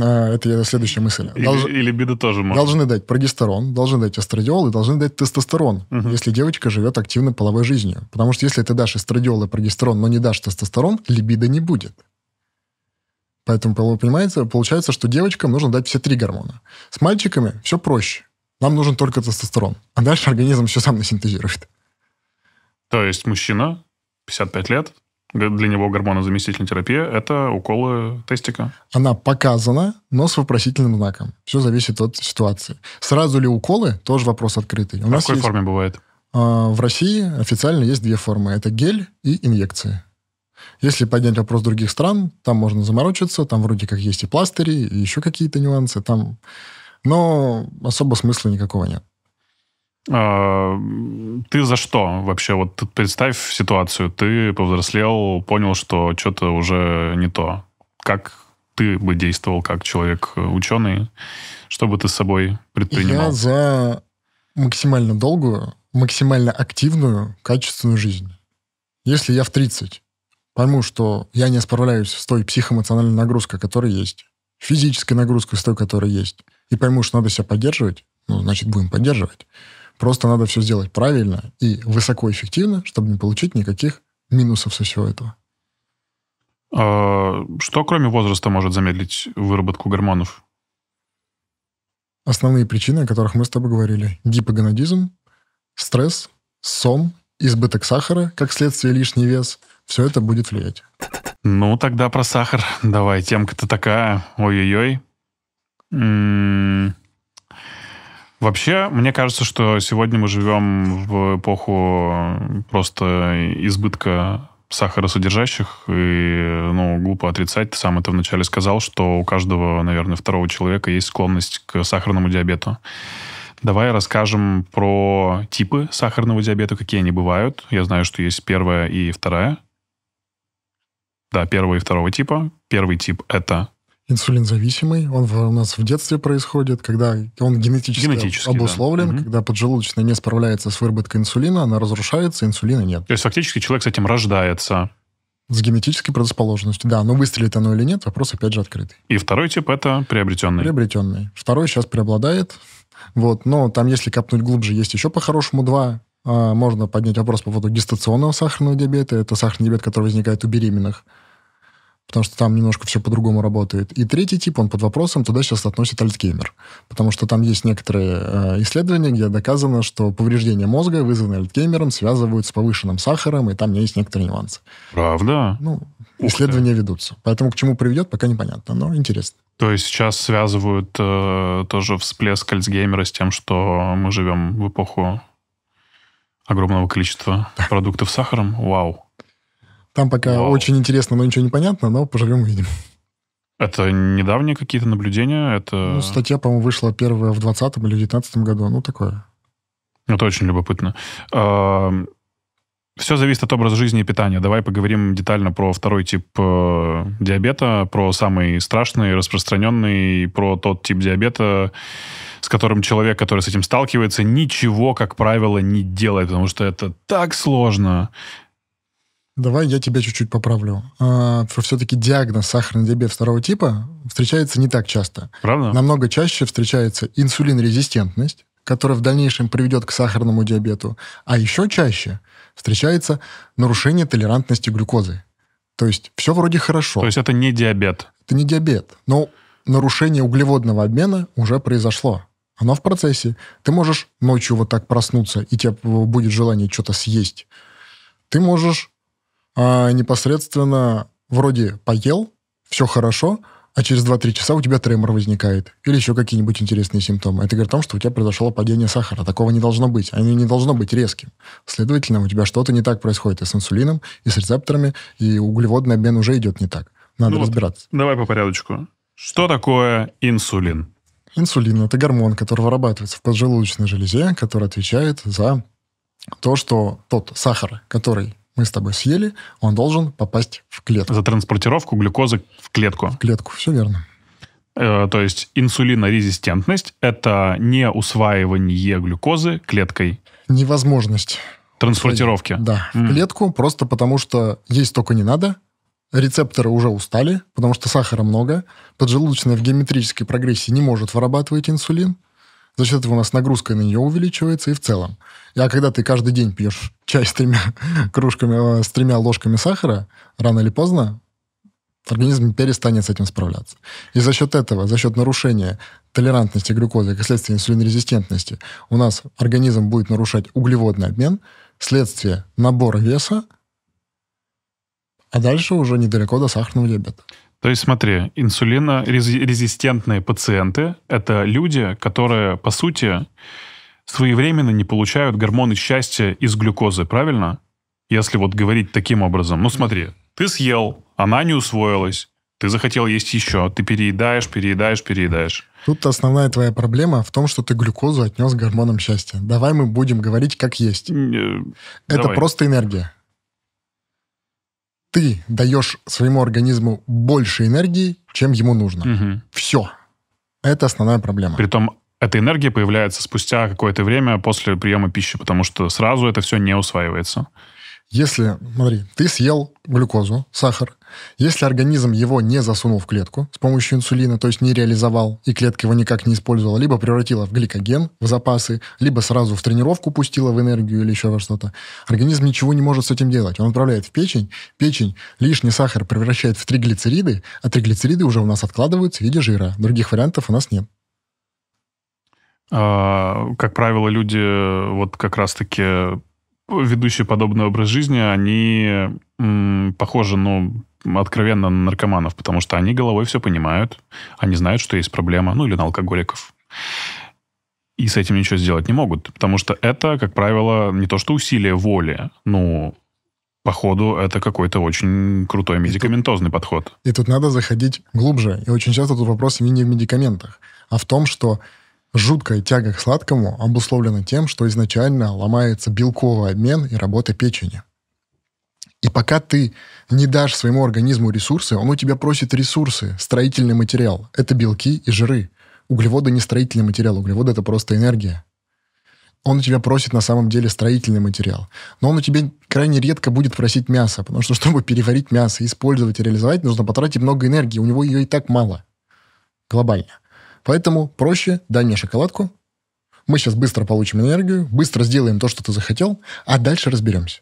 А, это следующая мысль. Долж... И, и либидо тоже можно. Должны дать прогестерон, должны дать эстрадиол и должны дать тестостерон, угу. если девочка живет активной половой жизнью. Потому что если ты дашь эстрадиол и прогестерон, но не дашь тестостерон, либидо не будет. Поэтому, понимаете, получается, что девочкам нужно дать все три гормона. С мальчиками все проще. Нам нужен только тестостерон. А дальше организм все сам насинтезирует. То есть мужчина, 55 лет, для него гормонозаместительная терапия – это уколы тестика. Она показана, но с вопросительным знаком. Все зависит от ситуации. Сразу ли уколы – тоже вопрос открытый. У в какой есть, форме бывает? А, в России официально есть две формы. Это гель и инъекции. Если поднять вопрос других стран, там можно заморочиться, там вроде как есть и пластыри, и еще какие-то нюансы. Там но особо смысла никакого нет. А, ты за что вообще? Вот представь ситуацию. Ты повзрослел, понял, что что-то уже не то. Как ты бы действовал как человек-ученый? Э, что бы ты с собой предпринимал? Я за максимально долгую, максимально активную, качественную жизнь. Если я в 30 пойму, что я не справляюсь с той психоэмоциональной нагрузкой, которая есть, физической нагрузкой с той, которая есть, и пойму, что надо себя поддерживать, ну, значит, будем поддерживать. Просто надо все сделать правильно и высокоэффективно, чтобы не получить никаких минусов со всего этого. А что, кроме возраста, может замедлить выработку гормонов? Основные причины, о которых мы с тобой говорили. Гипогонадизм, стресс, сон, избыток сахара, как следствие лишний вес. Все это будет влиять. (laughs) Ну, тогда про сахар. Давай, темка-то такая. Ой-ой-ой. Вообще, мне кажется, что сегодня мы живем в эпоху просто избытка сахаросодержащих, и, ну, глупо отрицать, ты сам это вначале сказал, что у каждого, наверное, второго человека есть склонность к сахарному диабету. Давай расскажем про типы сахарного диабета, какие они бывают. Я знаю, что есть первая и вторая. Да, первого и второго типа. Первый тип – это инсулинзависимый. Он у нас в детстве происходит, когда он генетически, генетически обусловлен, да. когда поджелудочная не справляется с выработкой инсулина, она разрушается, инсулина нет. То есть фактически человек с этим рождается. С генетической предрасположенностью, да. Но выстрелит оно или нет, вопрос опять же открытый. И второй тип это приобретенный. Приобретенный. Второй сейчас преобладает. Вот, но там, если копнуть глубже, есть еще по-хорошему два а, можно поднять вопрос по поводу гестационного сахарного диабета. Это сахарный диабет, который возникает у беременных потому что там немножко все по-другому работает. И третий тип, он под вопросом, туда сейчас относит Альцгеймер, потому что там есть некоторые э, исследования, где доказано, что повреждения мозга, вызванные Альцгеймером, связывают с повышенным сахаром, и там есть некоторые нюансы. Правда? Ну, Ух исследования ты. ведутся. Поэтому к чему приведет, пока непонятно, но интересно. То есть сейчас связывают э, тоже всплеск Альцгеймера с тем, что мы живем в эпоху огромного количества продуктов с сахаром. Вау. Там пока Вау. очень интересно, но ничего не понятно, но поживем увидим. Это недавние какие-то наблюдения? Это... Ну, статья, по-моему, вышла первая в 20 или 19 году. Ну, такое. Это очень любопытно. А, Все зависит от образа жизни и питания. Давай поговорим детально про второй тип э, диабета, про самый страшный, распространенный, про тот тип диабета, с которым человек, который с этим сталкивается, ничего, как правило, не делает, потому что это так сложно. Давай я тебя чуть-чуть поправлю. А, все-таки диагноз сахарный диабет второго типа встречается не так часто. Правда? Намного чаще встречается инсулинорезистентность, которая в дальнейшем приведет к сахарному диабету. А еще чаще встречается нарушение толерантности глюкозы. То есть все вроде хорошо. То есть это не диабет? Это не диабет. Но нарушение углеводного обмена уже произошло. Оно в процессе. Ты можешь ночью вот так проснуться, и тебе будет желание что-то съесть. Ты можешь а непосредственно вроде поел, все хорошо, а через 2-3 часа у тебя тремор возникает или еще какие-нибудь интересные симптомы. Это говорит о том, что у тебя произошло падение сахара. Такого не должно быть. Оно не должно быть резким. Следовательно, у тебя что-то не так происходит и с инсулином, и с рецепторами, и углеводный обмен уже идет не так. Надо ну разбираться. Вот, давай по порядочку. Что такое инсулин? Инсулин – это гормон, который вырабатывается в поджелудочной железе, который отвечает за то, что тот сахар, который мы с тобой съели, он должен попасть в клетку. За транспортировку глюкозы в клетку. В клетку, все верно. Э, то есть инсулинорезистентность – это не усваивание глюкозы клеткой. Невозможность. Транспортировки. Да, в mm. клетку, просто потому что есть только не надо, рецепторы уже устали, потому что сахара много, поджелудочная в геометрической прогрессии не может вырабатывать инсулин, за счет этого у нас нагрузка на нее увеличивается и в целом. А когда ты каждый день пьешь чай с тремя (laughs) кружками, э, с тремя ложками сахара, рано или поздно организм перестанет с этим справляться. И за счет этого, за счет нарушения толерантности глюкозы, как следствие инсулинорезистентности, у нас организм будет нарушать углеводный обмен, следствие набора веса, а дальше уже недалеко до сахарного диабета. То есть смотри, инсулинорезистентные пациенты — это люди, которые, по сути, своевременно не получают гормоны счастья из глюкозы, правильно? Если вот говорить таким образом. Ну смотри, ты съел, она не усвоилась, ты захотел есть еще, ты переедаешь, переедаешь, переедаешь. Тут основная твоя проблема в том, что ты глюкозу отнес к гормонам счастья. Давай мы будем говорить как есть. Не, э, Это давай. просто энергия ты даешь своему организму больше энергии, чем ему нужно. Угу. Все. Это основная проблема. Притом эта энергия появляется спустя какое-то время после приема пищи, потому что сразу это все не усваивается. Если, смотри, ты съел глюкозу, сахар, если организм его не засунул в клетку с помощью инсулина, то есть не реализовал, и клетка его никак не использовала, либо превратила в гликоген, в запасы, либо сразу в тренировку пустила в энергию или еще во что-то, организм ничего не может с этим делать. Он отправляет в печень, печень лишний сахар превращает в триглицериды, а триглицериды уже у нас откладываются в виде жира. Других вариантов у нас нет. А, как правило, люди вот как раз-таки ведущие подобный образ жизни, они м, похожи, ну, откровенно на наркоманов, потому что они головой все понимают, они знают, что есть проблема, ну или на алкоголиков. И с этим ничего сделать не могут, потому что это, как правило, не то что усилие воли, ну, походу, это какой-то очень крутой медикаментозный и тут, подход. И тут надо заходить глубже. И очень часто тут вопрос не в медикаментах, а в том, что жуткая тяга к сладкому обусловлена тем, что изначально ломается белковый обмен и работа печени. И пока ты не дашь своему организму ресурсы, он у тебя просит ресурсы, строительный материал. Это белки и жиры. Углеводы не строительный материал, углеводы это просто энергия. Он у тебя просит на самом деле строительный материал. Но он у тебя крайне редко будет просить мясо, потому что, (laughs) чтобы переварить мясо, использовать и реализовать, нужно потратить много энергии. У него ее и так мало. Глобально. Поэтому проще дай мне шоколадку, мы сейчас быстро получим энергию, быстро сделаем то, что ты захотел, а дальше разберемся.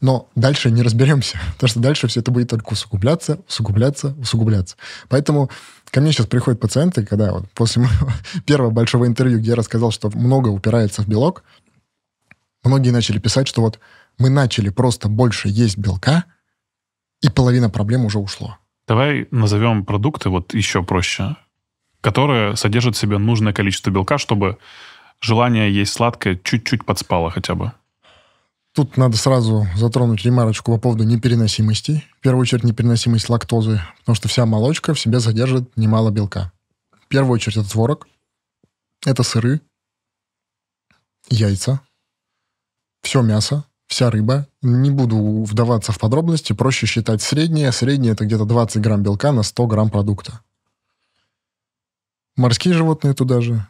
Но дальше не разберемся, (laughs) потому что дальше все это будет только усугубляться, усугубляться, усугубляться. Поэтому ко мне сейчас приходят пациенты, когда вот после (laughs) моего первого большого интервью, где я рассказал, что много упирается в белок, многие начали писать, что вот мы начали просто больше есть белка, и половина проблем уже ушло. Давай назовем продукты вот еще проще, которые содержат в себе нужное количество белка, чтобы желание есть сладкое чуть-чуть подспало хотя бы. Тут надо сразу затронуть ремарочку по поводу непереносимости. В первую очередь непереносимость лактозы, потому что вся молочка в себе содержит немало белка. В первую очередь это творог, это сыры, яйца, все мясо, вся рыба. Не буду вдаваться в подробности, проще считать среднее. Среднее это где-то 20 грамм белка на 100 грамм продукта. Морские животные туда же,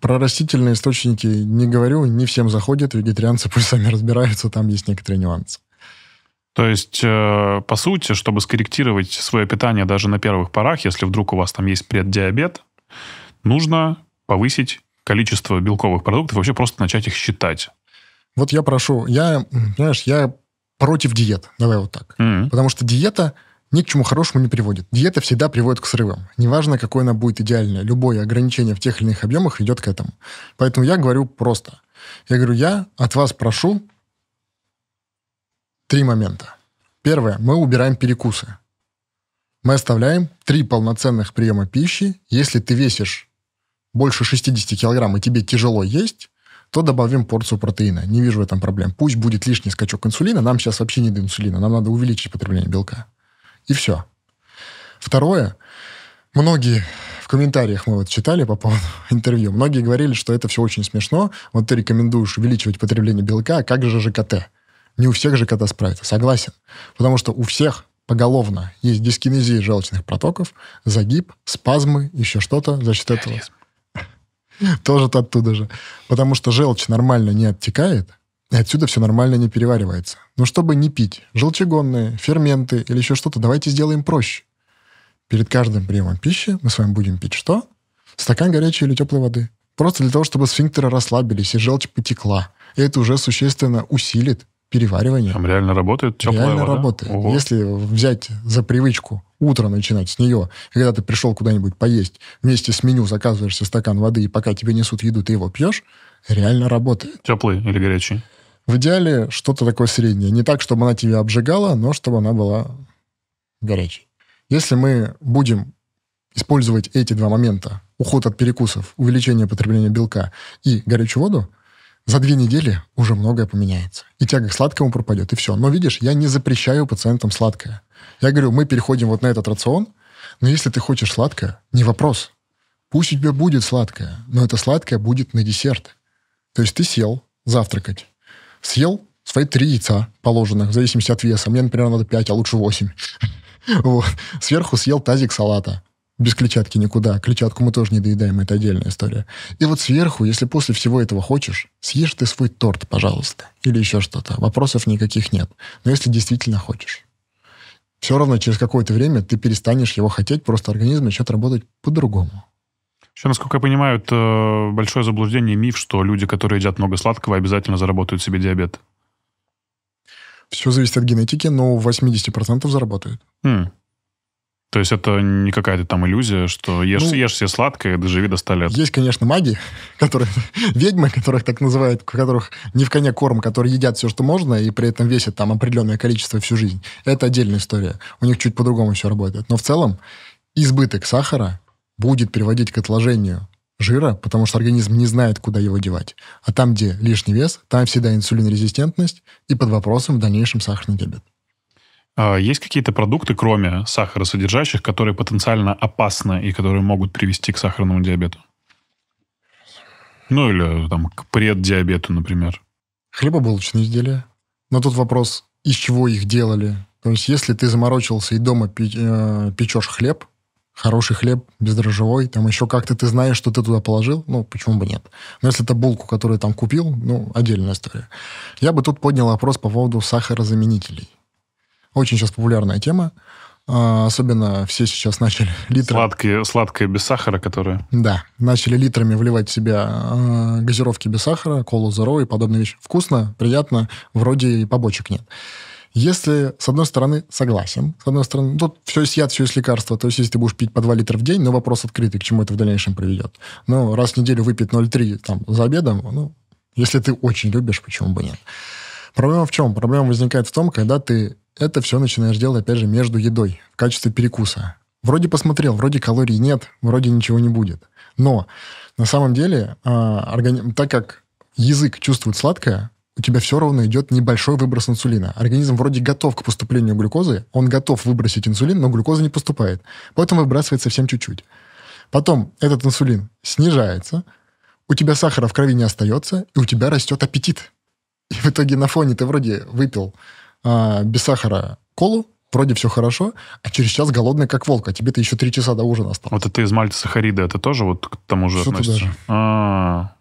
про растительные источники не говорю, не всем заходит, вегетарианцы пусть сами разбираются, там есть некоторые нюансы. То есть, э, по сути, чтобы скорректировать свое питание даже на первых порах, если вдруг у вас там есть преддиабет, нужно повысить количество белковых продуктов, вообще просто начать их считать. Вот я прошу, я, знаешь, я против диет, давай вот так. Mm-hmm. Потому что диета ни к чему хорошему не приводит. Диета всегда приводит к срывам. Неважно, какой она будет идеальная, любое ограничение в тех или иных объемах ведет к этому. Поэтому я говорю просто. Я говорю, я от вас прошу три момента. Первое. Мы убираем перекусы. Мы оставляем три полноценных приема пищи. Если ты весишь больше 60 килограмм и тебе тяжело есть, то добавим порцию протеина. Не вижу в этом проблем. Пусть будет лишний скачок инсулина, нам сейчас вообще не до инсулина, нам надо увеличить потребление белка. И все. Второе. Многие в комментариях мы вот читали по поводу (laughs) интервью. Многие говорили, что это все очень смешно. Вот ты рекомендуешь увеличивать потребление белка, а как же ЖКТ? Не у всех ЖКТ справится, согласен. Потому что у всех поголовно есть дискинезия желчных протоков, загиб, спазмы, еще что-то за счет этого. (laughs) Тоже оттуда же. Потому что желчь нормально не оттекает, и отсюда все нормально не переваривается. Но чтобы не пить желчегонные, ферменты или еще что-то, давайте сделаем проще. Перед каждым приемом пищи мы с вами будем пить что? Стакан горячей или теплой воды. Просто для того, чтобы сфинктеры расслабились и желчь потекла. И это уже существенно усилит переваривание. Там реально работает теплая реально вода? работает. Ого. Если взять за привычку утро начинать с нее, когда ты пришел куда-нибудь поесть, вместе с меню заказываешься стакан воды, и пока тебе несут еду, ты его пьешь, реально работает. Теплый или горячий? В идеале что-то такое среднее. Не так, чтобы она тебя обжигала, но чтобы она была горячей. Если мы будем использовать эти два момента, уход от перекусов, увеличение потребления белка и горячую воду, за две недели уже многое поменяется. И тяга к сладкому пропадет, и все. Но видишь, я не запрещаю пациентам сладкое. Я говорю, мы переходим вот на этот рацион, но если ты хочешь сладкое, не вопрос. Пусть у тебя будет сладкое, но это сладкое будет на десерт. То есть ты сел завтракать, съел свои три яйца положенных, в зависимости от веса. Мне, например, надо 5, а лучше 8. (laughs) Вот. Сверху съел тазик салата. Без клетчатки никуда. Клетчатку мы тоже не доедаем, это отдельная история. И вот сверху, если после всего этого хочешь, съешь ты свой торт, пожалуйста. Или еще что-то. Вопросов никаких нет. Но если действительно хочешь. Все равно через какое-то время ты перестанешь его хотеть, просто организм начнет работать по-другому. Еще, насколько я понимаю, это большое заблуждение, миф, что люди, которые едят много сладкого, обязательно заработают себе диабет. Все зависит от генетики, но 80% заработают. Хм. То есть это не какая-то там иллюзия, что ешь, ну, ешь все сладкое, доживи до 100 лет. Есть, конечно, маги, (laughs) которые, ведьмы, которых так называют, которых не в коне корм, которые едят все, что можно, и при этом весят там определенное количество всю жизнь. Это отдельная история. У них чуть по-другому все работает. Но в целом избыток сахара будет приводить к отложению жира, потому что организм не знает, куда его девать. А там, где лишний вес, там всегда инсулинорезистентность и под вопросом в дальнейшем сахарный диабет. А есть какие-то продукты, кроме сахара содержащих, которые потенциально опасны и которые могут привести к сахарному диабету? Ну или там к преддиабету, например. Хлебобулочные изделия. Но тут вопрос, из чего их делали. То есть, если ты заморочился и дома э, печешь хлеб, хороший хлеб, бездрожжевой, там еще как-то ты знаешь, что ты туда положил, ну, почему бы нет. Но если это булку, которую там купил, ну, отдельная история. Я бы тут поднял вопрос по поводу сахарозаменителей. Очень сейчас популярная тема. А, особенно все сейчас начали (laughs) литрами... Сладкие, сладкое без сахара, которые... Да, начали литрами вливать в себя а, газировки без сахара, колу зеро и подобные вещи. Вкусно, приятно, вроде и побочек нет. Если, с одной стороны, согласен, с одной стороны, ну, тут все есть яд, все есть лекарство, то есть если ты будешь пить по 2 литра в день, но вопрос открытый, к чему это в дальнейшем приведет. Ну, раз в неделю выпить 0,3 там за обедом, ну, если ты очень любишь, почему бы нет. Проблема в чем? Проблема возникает в том, когда ты это все начинаешь делать, опять же, между едой, в качестве перекуса. Вроде посмотрел, вроде калорий нет, вроде ничего не будет. Но на самом деле, э, органи... так как язык чувствует сладкое, у тебя все равно идет небольшой выброс инсулина. Организм вроде готов к поступлению глюкозы, он готов выбросить инсулин, но глюкоза не поступает. Поэтому выбрасывает совсем чуть-чуть. Потом этот инсулин снижается, у тебя сахара в крови не остается, и у тебя растет аппетит. И в итоге на фоне ты вроде выпил а, без сахара колу, вроде все хорошо, а через час голодный как волк, а тебе-то еще три часа до ужина осталось. Вот это из мальтосахарида, это тоже вот к тому же Что относится? А -а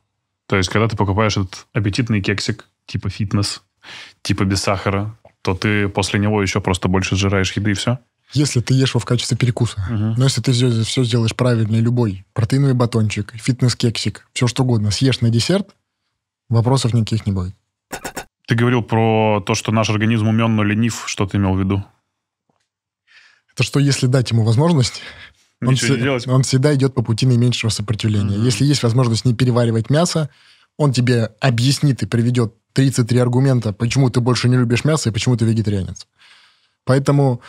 То есть, когда ты покупаешь этот аппетитный кексик, типа фитнес, типа без сахара, то ты после него еще просто больше сжираешь еды и все? Если ты ешь его в качестве перекуса. Угу. Но если ты все, все сделаешь правильно, любой протеиновый батончик, фитнес-кексик, все что угодно, съешь на десерт, вопросов никаких не будет. Ты говорил про то, что наш организм умен, но ленив. Что ты имел в виду? Это что, если дать ему возможность, он, все, делать. он всегда идет по пути наименьшего сопротивления. mm Если есть возможность не переваривать мясо, он тебе объяснит и приведет 33 аргумента, почему ты больше не любишь мясо и почему ты вегетарианец. Поэтому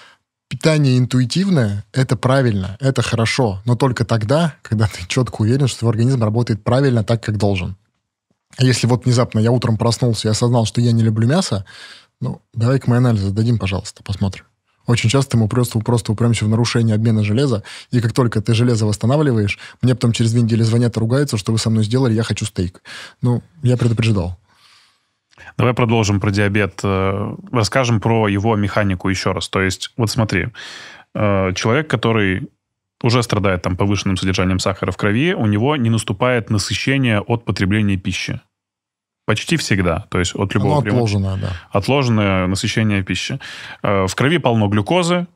питание интуитивное – это правильно, это хорошо, но только тогда, когда ты четко уверен, что твой организм работает правильно так, как должен. А если вот внезапно я утром проснулся и осознал, что я не люблю мясо, ну, давай к моей анализу зададим пожалуйста, посмотрим. Очень часто мы просто, просто упремся в нарушение обмена железа, и как только ты железо восстанавливаешь, мне потом через две недели звонят и ругаются, что вы со мной сделали, я хочу стейк. Ну, я предупреждал. Давай продолжим про диабет. Э, расскажем про его механику еще раз. То есть, вот смотри, э, человек, который уже страдает там повышенным содержанием сахара в крови, у него не наступает насыщение от потребления пищи. Почти всегда, то есть от любого... Оно ну, отложенное, да. Отложенное насыщение пищи. Э, в крови полно глюкозы,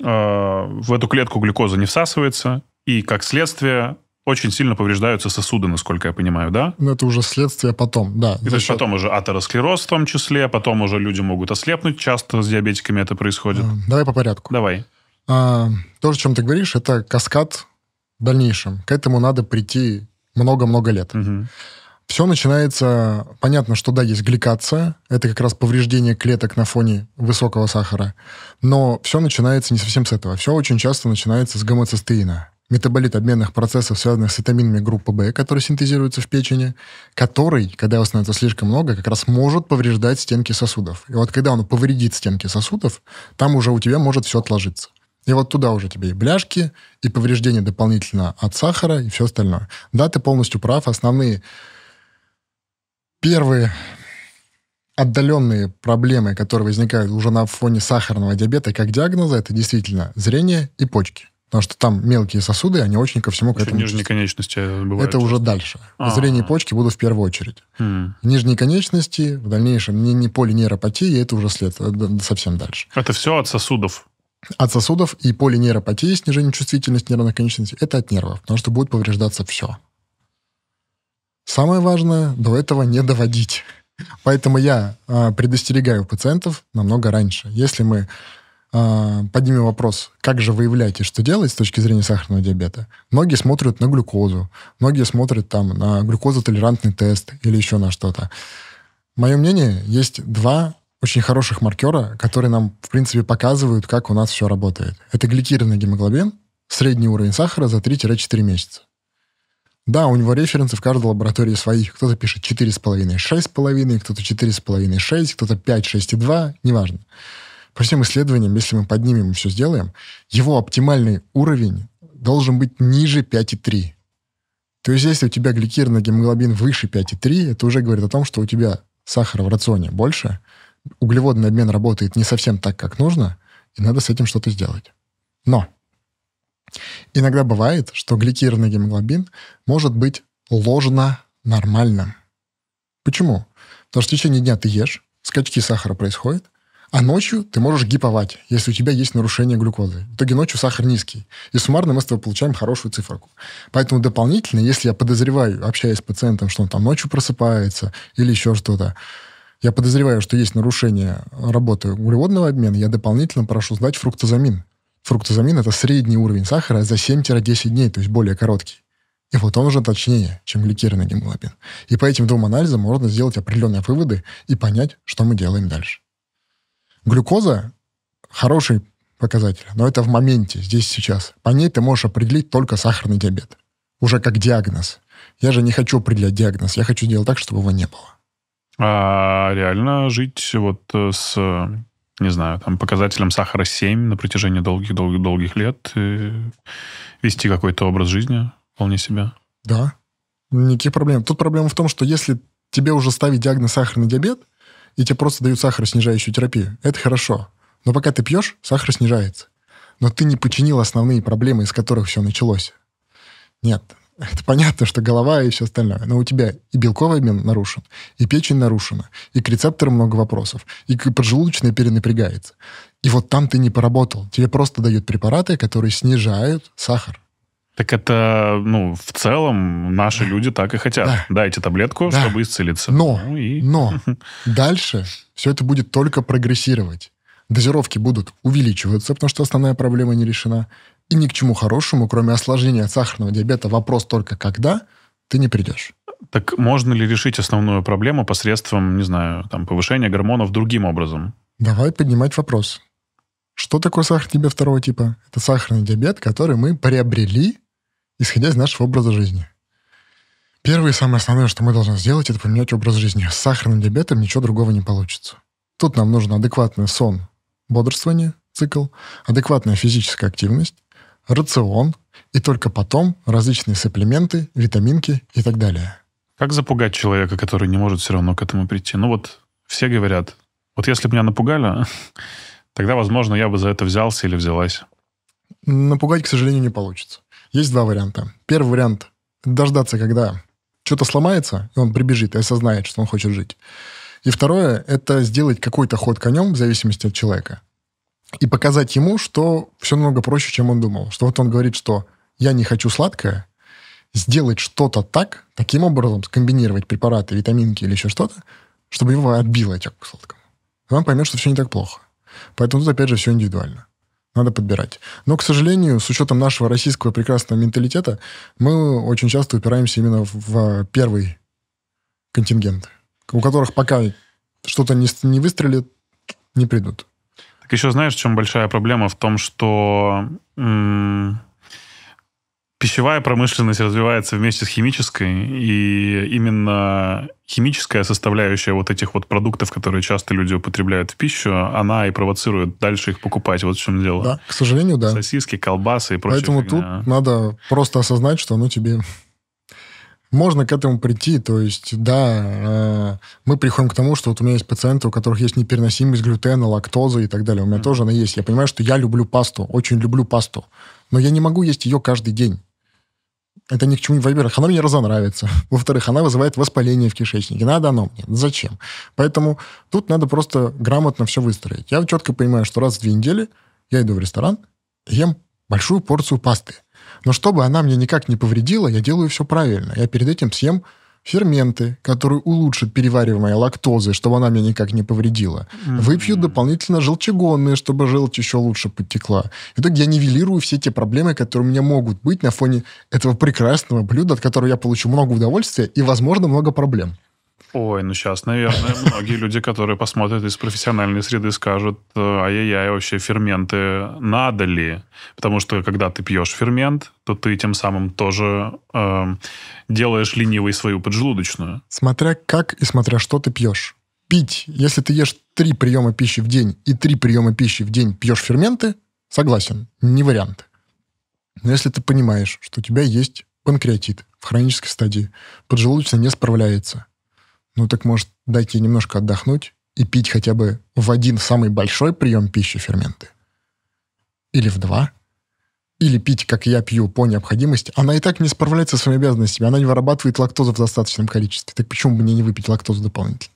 в эту клетку глюкоза не всасывается, и как следствие очень сильно повреждаются сосуды, насколько я понимаю, да? Ну, это уже следствие потом, да. И, то есть счет... потом уже атеросклероз в том числе, потом уже люди могут ослепнуть, часто с диабетиками это происходит. Э, давай по порядку. Давай. А, то, о чем ты говоришь, это каскад в дальнейшем. К этому надо прийти много-много лет. Угу. Все начинается, понятно, что да, есть гликация, это как раз повреждение клеток на фоне высокого сахара, но все начинается не совсем с этого. Все очень часто начинается с гомоцистеина метаболит обменных процессов, связанных с витаминами группы В, которые синтезируются в печени, который, когда его становится слишком много, как раз может повреждать стенки сосудов. И вот когда он повредит стенки сосудов, там уже у тебя может все отложиться. И вот туда уже тебе и бляшки, и повреждения дополнительно от сахара, и все остальное. Да, ты полностью прав. Основные первые отдаленные проблемы, которые возникают уже на фоне сахарного диабета как диагноза, это действительно зрение и почки. Потому что там мелкие сосуды, они очень ко всему Еще к этому... нижние конечности бывают. Это уже дальше. А-а-а. Зрение почки будут в первую очередь. м Нижние конечности, в дальнейшем не, не полинейропатия, это уже след это совсем дальше. Это все от сосудов? От сосудов и полинейропатия, снижение чувствительности нервных конечностей, это от нервов, потому что будет повреждаться все. Самое важное, до этого не доводить. Поэтому я э, предостерегаю пациентов намного раньше. Если мы а, поднимем вопрос, как же выявлять и что делать с точки зрения сахарного диабета. Многие смотрят на глюкозу, многие смотрят там на глюкозотолерантный тест или еще на что-то. Мое мнение, есть два очень хороших маркера, которые нам, в принципе, показывают, как у нас все работает. Это гликированный гемоглобин, средний уровень сахара за 3-4 месяца. Да, у него референсы в каждой лаборатории свои. Кто-то пишет 4,5-6,5, кто-то 4,5-6, кто-то 5-6,2, неважно по всем исследованиям, если мы поднимем и все сделаем, его оптимальный уровень должен быть ниже 5,3. То есть если у тебя гликированный гемоглобин выше 5,3, это уже говорит о том, что у тебя сахара в рационе больше, углеводный обмен работает не совсем так, как нужно, и надо с этим что-то сделать. Но иногда бывает, что гликированный гемоглобин может быть ложно нормальным. Почему? Потому что в течение дня ты ешь, скачки сахара происходят, а ночью ты можешь гиповать, если у тебя есть нарушение глюкозы. В итоге ночью сахар низкий. И суммарно мы с тобой получаем хорошую циферку. Поэтому дополнительно, если я подозреваю, общаясь с пациентом, что он там ночью просыпается или еще что-то, я подозреваю, что есть нарушение работы углеводного обмена, я дополнительно прошу сдать фруктозамин. Фруктозамин – это средний уровень сахара за 7-10 дней, то есть более короткий. И вот он уже точнее, чем гликированный гемоглобин. И по этим двум анализам можно сделать определенные выводы и понять, что мы делаем дальше. Глюкоза хороший показатель, но это в моменте, здесь сейчас. По ней ты можешь определить только сахарный диабет. Уже как диагноз. Я же не хочу определять диагноз, я хочу делать так, чтобы его не было. А реально жить вот э, с, э, не знаю, там показателем сахара 7 на протяжении долгих-долгих-долгих лет и вести какой-то образ жизни вполне себе? Да, никаких проблем. Тут проблема в том, что если тебе уже ставить диагноз сахарный диабет – и тебе просто дают сахароснижающую терапию. Это хорошо. Но пока ты пьешь, сахар снижается. Но ты не починил основные проблемы, из которых все началось. Нет, (laughs) это понятно, что голова и все остальное. Но у тебя и белковый обмен нарушен, и печень нарушена, и к рецепторам много вопросов, и поджелудочная перенапрягается. И вот там ты не поработал. Тебе просто дают препараты, которые снижают сахар. Так это, ну, в целом наши люди так и хотят. Да. Дайте таблетку, да. чтобы исцелиться. Но, ну, и... но (laughs) дальше все это будет только прогрессировать. Дозировки будут увеличиваться, потому что основная проблема не решена. И ни к чему хорошему, кроме осложнения сахарного диабета, вопрос только когда, ты не придешь. Так можно ли решить основную проблему посредством, не знаю, там, повышения гормонов другим образом? Давай поднимать вопрос. Что такое сахарный диабет второго типа? Это сахарный диабет, который мы приобрели исходя из нашего образа жизни. Первое и самое основное, что мы должны сделать, это поменять образ жизни. С сахарным диабетом ничего другого не получится. Тут нам нужен адекватный сон, бодрствование, цикл, адекватная физическая активность, рацион, и только потом различные сапплементы, витаминки и так далее. Как запугать человека, который не может все равно к этому прийти? Ну вот все говорят, вот если бы меня напугали, (laughs) тогда, возможно, я бы за это взялся или взялась. Напугать, к сожалению, не получится. Есть два варианта. Первый вариант – дождаться, когда что-то сломается, и он прибежит и осознает, что он хочет жить. И второе – это сделать какой-то ход конем в зависимости от человека. И показать ему, что все намного проще, чем он думал. Что вот он говорит, что я не хочу сладкое, сделать что-то так, таким образом скомбинировать препараты, витаминки или еще что-то, чтобы его отбило отек к сладкому. И он поймет, что все не так плохо. Поэтому тут, опять же, все индивидуально надо подбирать. Но, к сожалению, с учетом нашего российского прекрасного менталитета, мы очень часто упираемся именно в первый контингент, у которых пока что-то не, не выстрелит, не придут. Так еще знаешь, в чем большая проблема? В том, что м- пищевая промышленность развивается вместе с химической, и именно химическая составляющая вот этих вот продуктов, которые часто люди употребляют в пищу, она и провоцирует дальше их покупать. Вот в чем дело. Да, к сожалению, да. Сосиски, колбасы и прочее. Поэтому фигня. тут надо просто осознать, что оно тебе... Можно к этому прийти, то есть, да, э, мы приходим к тому, что вот у меня есть пациенты, у которых есть непереносимость глютена, лактозы и так далее. У меня mm-hmm. тоже она есть. Я понимаю, что я люблю пасту, очень люблю пасту, но я не могу есть ее каждый день это ни к чему. не Во-первых, она мне разонравится. (laughs) Во-вторых, она вызывает воспаление в кишечнике. Надо оно мне. Зачем? Поэтому тут надо просто грамотно все выстроить. Я четко понимаю, что раз в две недели я иду в ресторан, ем большую порцию пасты. Но чтобы она мне никак не повредила, я делаю все правильно. Я перед этим съем ферменты, которые улучшат перевариваемые лактозы, чтобы она меня никак не повредила. Mm-hmm. Выпью дополнительно желчегонные, чтобы желчь еще лучше подтекла. В итоге я нивелирую все те проблемы, которые у меня могут быть на фоне этого прекрасного блюда, от которого я получу много удовольствия и, возможно, много проблем. Ой, ну сейчас, наверное, (laughs) многие люди, которые посмотрят из профессиональной среды, скажут, э, ай-яй-яй, вообще ферменты надо ли? Потому что когда ты пьешь фермент, то ты тем самым тоже э, делаешь ленивой свою поджелудочную. Смотря как и смотря что ты пьешь. Пить, если ты ешь три приема пищи в день и три приема пищи в день пьешь ферменты, согласен, не вариант. Но если ты понимаешь, что у тебя есть панкреатит в хронической стадии, поджелудочная не справляется – ну так, может, дайте немножко отдохнуть и пить хотя бы в один самый большой прием пищи ферменты? Или в два? Или пить, как я пью, по необходимости? Она и так не справляется со своими обязанностями, она не вырабатывает лактозу в достаточном количестве. Так почему бы мне не выпить лактозу дополнительно?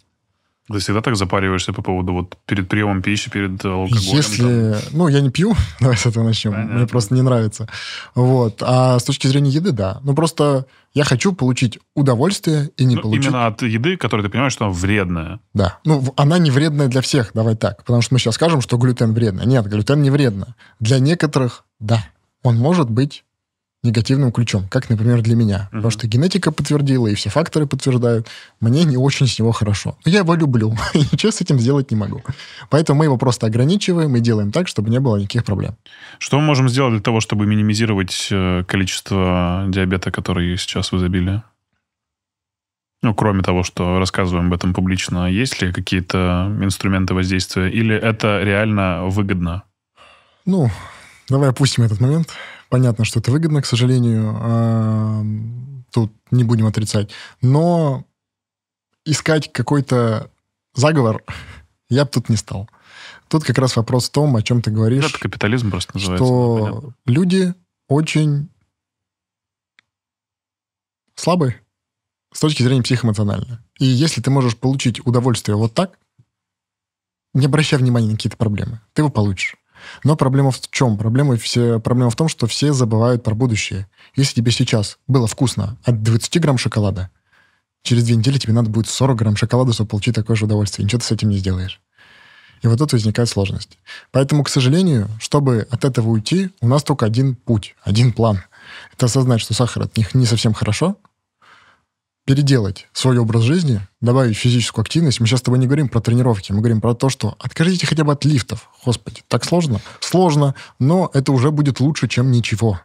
Ты всегда так запариваешься по поводу вот перед приемом пищи, перед алкоголем? Если... Там? Ну, я не пью, (laughs) давай с этого начнем. Понятно. Мне просто не нравится. Вот. А с точки зрения еды, да. Ну, просто я хочу получить удовольствие и не ну, получить... Именно от еды, которую ты понимаешь, что она вредная. Да. Ну, она не вредная для всех, давай так. Потому что мы сейчас скажем, что глютен вредно. Нет, глютен не вредно. Для некоторых, да. Он может быть негативным ключом, как, например, для меня. Угу. Потому что генетика подтвердила, и все факторы подтверждают. Мне не очень с него хорошо. Но я его люблю, (laughs) и ничего с этим сделать не могу. Поэтому мы его просто ограничиваем и делаем так, чтобы не было никаких проблем. Что мы можем сделать для того, чтобы минимизировать э, количество диабета, который сейчас в изобилии? Ну, кроме того, что рассказываем об этом публично, есть ли какие-то инструменты воздействия? Или это реально выгодно? Ну, давай опустим этот момент. Понятно, что это выгодно, к сожалению, тут не будем отрицать. Но искать какой-то заговор (laughs) я бы тут не стал. Тут как раз вопрос в том, о чем ты говоришь. Ну, это капитализм просто называется. Что да, люди очень слабы с точки зрения психоэмоционально. И если ты можешь получить удовольствие вот так, не обращая внимания на какие-то проблемы, ты его получишь. Но проблема в чем? Проблема, все, проблема в том, что все забывают про будущее. Если тебе сейчас было вкусно от 20 грамм шоколада, через две недели тебе надо будет 40 грамм шоколада, чтобы получить такое же удовольствие. Ничего ты с этим не сделаешь. И вот тут возникает сложность. Поэтому, к сожалению, чтобы от этого уйти, у нас только один путь, один план. Это осознать, что сахар от них не совсем хорошо, переделать свой образ жизни, добавить физическую активность. Мы сейчас с тобой не говорим про тренировки, мы говорим про то, что откажите хотя бы от лифтов. Господи, так сложно? Сложно, но это уже будет лучше, чем ничего.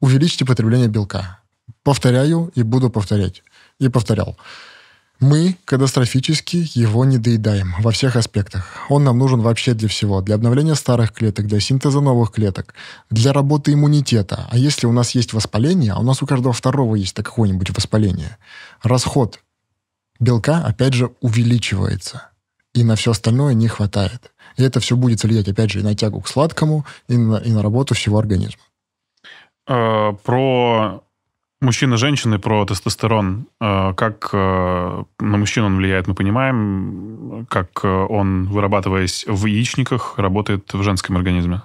Увеличьте потребление белка. Повторяю и буду повторять. И повторял. Мы катастрофически его недоедаем во всех аспектах. Он нам нужен вообще для всего. Для обновления старых клеток, для синтеза новых клеток, для работы иммунитета. А если у нас есть воспаление, а у нас у каждого второго есть какое-нибудь воспаление, расход белка, опять же, увеличивается. И на все остальное не хватает. И это все будет влиять, опять же, и на тягу к сладкому, и на, и на работу всего организма. Э, про мужчины женщины про тестостерон. Э, как э, на мужчин он влияет, мы понимаем. Как э, он, вырабатываясь в яичниках, работает в женском организме.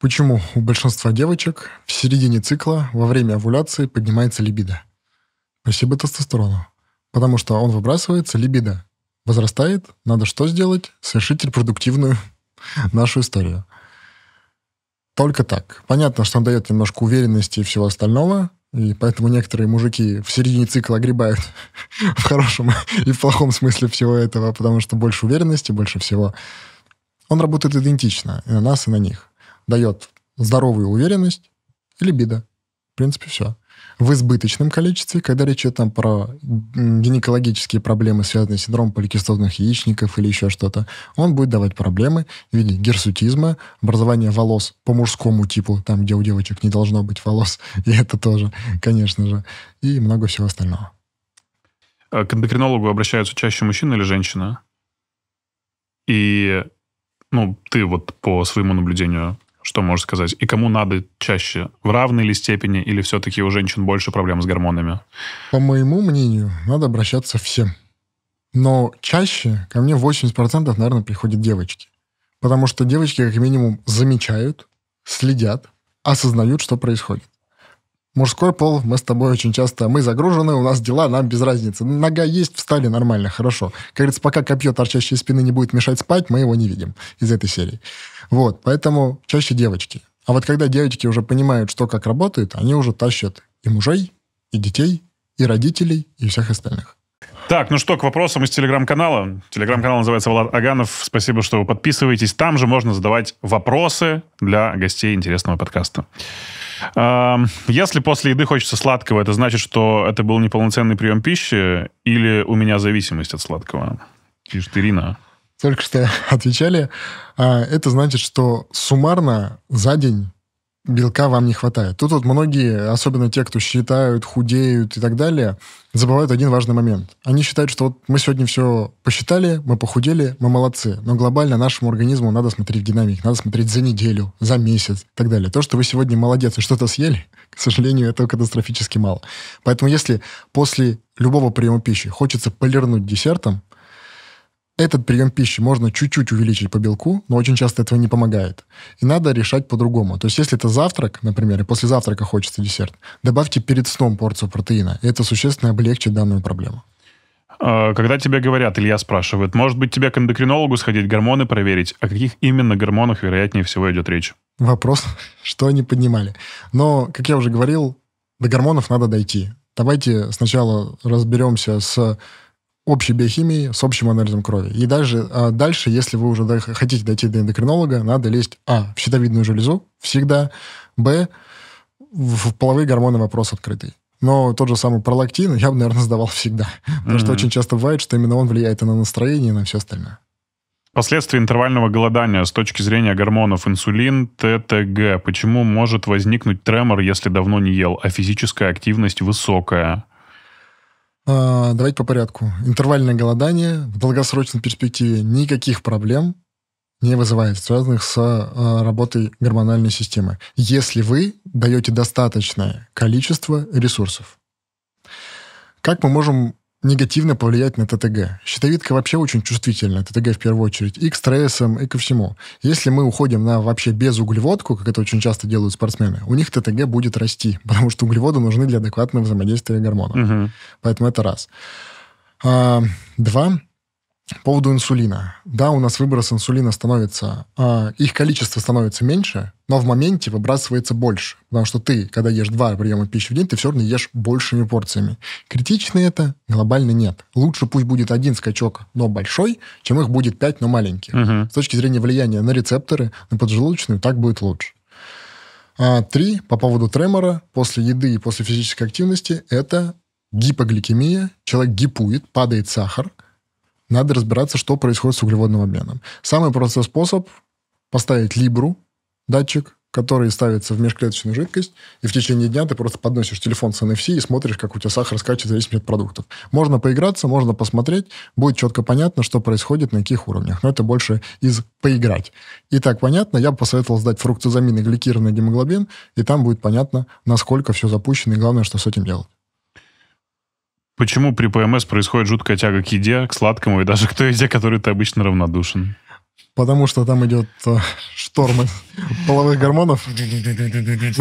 Почему у большинства девочек в середине цикла во время овуляции поднимается либидо? Спасибо тестостерону. Потому что он выбрасывается, либидо возрастает, надо что сделать? Совершить репродуктивную (laughs) нашу историю. Только так. Понятно, что он дает немножко уверенности и всего остального, и поэтому некоторые мужики в середине цикла огребают (laughs) в хорошем (laughs) и в плохом смысле всего этого, потому что больше уверенности, больше всего. Он работает идентично и на нас, и на них. Дает здоровую уверенность и либидо. В принципе, все в избыточном количестве, когда речь идет там про гинекологические проблемы, связанные с синдромом поликистозных яичников или еще что-то, он будет давать проблемы в виде герсутизма, образования волос по мужскому типу, там, где у девочек не должно быть волос, (laughs) и это тоже, конечно же, и много всего остального. А к эндокринологу обращаются чаще мужчина или женщина? И, ну, ты вот по своему наблюдению что можешь сказать? И кому надо чаще? В равной ли степени или все-таки у женщин больше проблем с гормонами? По моему мнению, надо обращаться всем. Но чаще ко мне 80%, наверное, приходят девочки. Потому что девочки как минимум замечают, следят, осознают, что происходит. Мужской пол, мы с тобой очень часто, мы загружены, у нас дела, нам без разницы. Нога есть, встали нормально, хорошо. Как говорится, пока копье, торчащее из спины, не будет мешать спать, мы его не видим из этой серии. Вот, поэтому чаще девочки. А вот когда девочки уже понимают, что как работает, они уже тащат и мужей, и детей, и родителей, и всех остальных. Так, ну что, к вопросам из телеграм-канала. Телеграм-канал называется Влад Аганов. Спасибо, что вы подписываетесь. Там же можно задавать вопросы для гостей интересного подкаста. Если после еды хочется сладкого, это значит, что это был неполноценный прием пищи или у меня зависимость от сладкого? Пишет Ирина. Только что отвечали. А, это значит, что суммарно за день белка вам не хватает. Тут вот многие, особенно те, кто считают, худеют и так далее, забывают один важный момент. Они считают, что вот мы сегодня все посчитали, мы похудели, мы молодцы. Но глобально нашему организму надо смотреть динамик, надо смотреть за неделю, за месяц и так далее. То, что вы сегодня молодец и что-то съели, (laughs) к сожалению, этого катастрофически мало. Поэтому если после любого приема пищи хочется полирнуть десертом, этот прием пищи можно чуть-чуть увеличить по белку, но очень часто этого не помогает. И надо решать по-другому. То есть, если это завтрак, например, и после завтрака хочется десерт, добавьте перед сном порцию протеина. И это существенно облегчит данную проблему. А, когда тебе говорят, Илья спрашивает, может быть, тебе к эндокринологу сходить, гормоны проверить? О каких именно гормонах, вероятнее всего, идет речь? Вопрос, (laughs) что они поднимали. Но, как я уже говорил, до гормонов надо дойти. Давайте сначала разберемся с общей биохимии, с общим анализом крови. И даже а дальше, если вы уже хотите дойти до эндокринолога, надо лезть а. в щитовидную железу всегда, б. в половые гормоны вопрос открытый. Но тот же самый пролактин я бы, наверное, сдавал всегда. Потому mm-hmm. что очень часто бывает, что именно он влияет и на настроение, и на все остальное. Последствия интервального голодания с точки зрения гормонов инсулин, ТТГ. Почему может возникнуть тремор, если давно не ел, а физическая активность высокая? А, давайте по порядку. Интервальное голодание в долгосрочной перспективе никаких проблем не вызывает, связанных с а, работой гормональной системы, если вы даете достаточное количество ресурсов. Как мы можем негативно повлиять на ТТГ. Щитовидка вообще очень чувствительна, ТТГ в первую очередь, и к стрессам, и ко всему. Если мы уходим на вообще без углеводку, как это очень часто делают спортсмены, у них ТТГ будет расти, (laughs) потому что углеводы нужны для адекватного взаимодействия гормонов. Угу. Поэтому это раз. А, два. По поводу инсулина. Да, у нас выброс инсулина становится, э, их количество становится меньше, но в моменте выбрасывается больше. Потому что ты, когда ешь два приема пищи в день, ты все равно ешь большими порциями. Критично это, глобально нет. Лучше пусть будет один скачок, но большой, чем их будет пять, но маленький. Угу. С точки зрения влияния на рецепторы, на поджелудочную, так будет лучше. А, три, по поводу тремора, после еды и после физической активности, это гипогликемия. Человек гипует, падает сахар – надо разбираться, что происходит с углеводным обменом. Самый простой способ поставить либру, датчик, который ставится в межклеточную жидкость, и в течение дня ты просто подносишь телефон с NFC и смотришь, как у тебя сахар скачет в зависимости от продуктов. Можно поиграться, можно посмотреть, будет четко понятно, что происходит, на каких уровнях. Но это больше из поиграть. И так понятно, я бы посоветовал сдать фруктозамин и гликированный гемоглобин, и там будет понятно, насколько все запущено, и главное, что с этим делать. Почему при ПМС происходит жуткая тяга к еде, к сладкому и даже к той еде, которой ты обычно равнодушен? Потому что там идет э, шторм половых гормонов.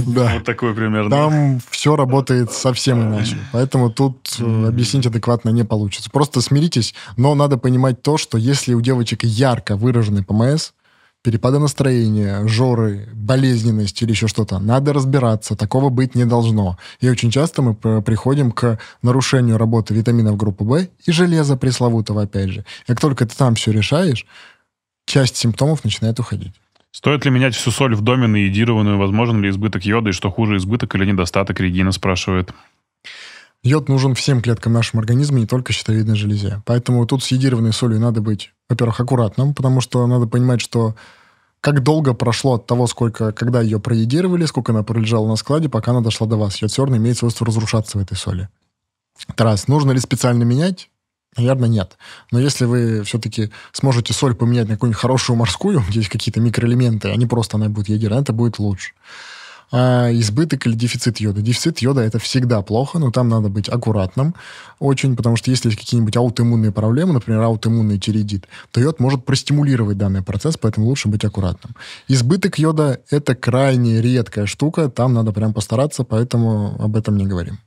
Да. Вот такой примерно. Там все работает совсем иначе. Поэтому тут э, объяснить адекватно не получится. Просто смиритесь, но надо понимать то, что если у девочек ярко выраженный ПМС, перепады настроения, жоры, болезненность или еще что-то. Надо разбираться, такого быть не должно. И очень часто мы приходим к нарушению работы витаминов группы В и железа пресловутого, опять же. Как только ты там все решаешь, часть симптомов начинает уходить. Стоит ли менять всю соль в доме на йодированную? Возможен ли избыток йода? И что хуже, избыток или недостаток? Регина спрашивает. Йод нужен всем клеткам нашего организма, не только щитовидной железе. Поэтому тут с йодированной солью надо быть, во-первых, аккуратным, потому что надо понимать, что как долго прошло от того, сколько, когда ее проедировали, сколько она пролежала на складе, пока она дошла до вас. Йод все равно имеет свойство разрушаться в этой соли. Тарас, нужно ли специально менять? Наверное, нет. Но если вы все-таки сможете соль поменять на какую-нибудь хорошую морскую, где есть какие-то микроэлементы, а не просто она будет ядерная, это будет лучше а избыток или дефицит йода. Дефицит йода это всегда плохо, но там надо быть аккуратным очень, потому что если есть какие-нибудь аутоиммунные проблемы, например, аутоиммунный тиреидит, то йод может простимулировать данный процесс, поэтому лучше быть аккуратным. Избыток йода это крайне редкая штука, там надо прям постараться, поэтому об этом не говорим.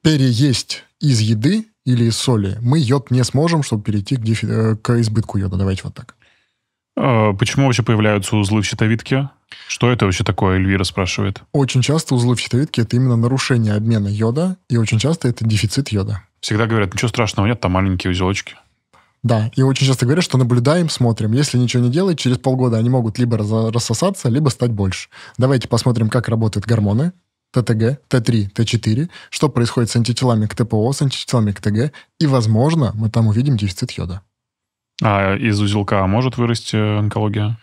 Переесть из еды или из соли мы йод не сможем, чтобы перейти к, дефи- э, к избытку йода. Давайте вот так. А, почему вообще появляются узлы в щитовидке? Что это вообще такое, Эльвира спрашивает. Очень часто узлы в щитовидке – это именно нарушение обмена йода, и очень часто это дефицит йода. Всегда говорят, ничего страшного нет, там маленькие узелочки. Да, и очень часто говорят, что наблюдаем, смотрим. Если ничего не делать, через полгода они могут либо рассосаться, либо стать больше. Давайте посмотрим, как работают гормоны. ТТГ, Т3, Т4, что происходит с антителами к ТПО, с антителами к ТГ, и, возможно, мы там увидим дефицит йода. А из узелка может вырасти э, онкология?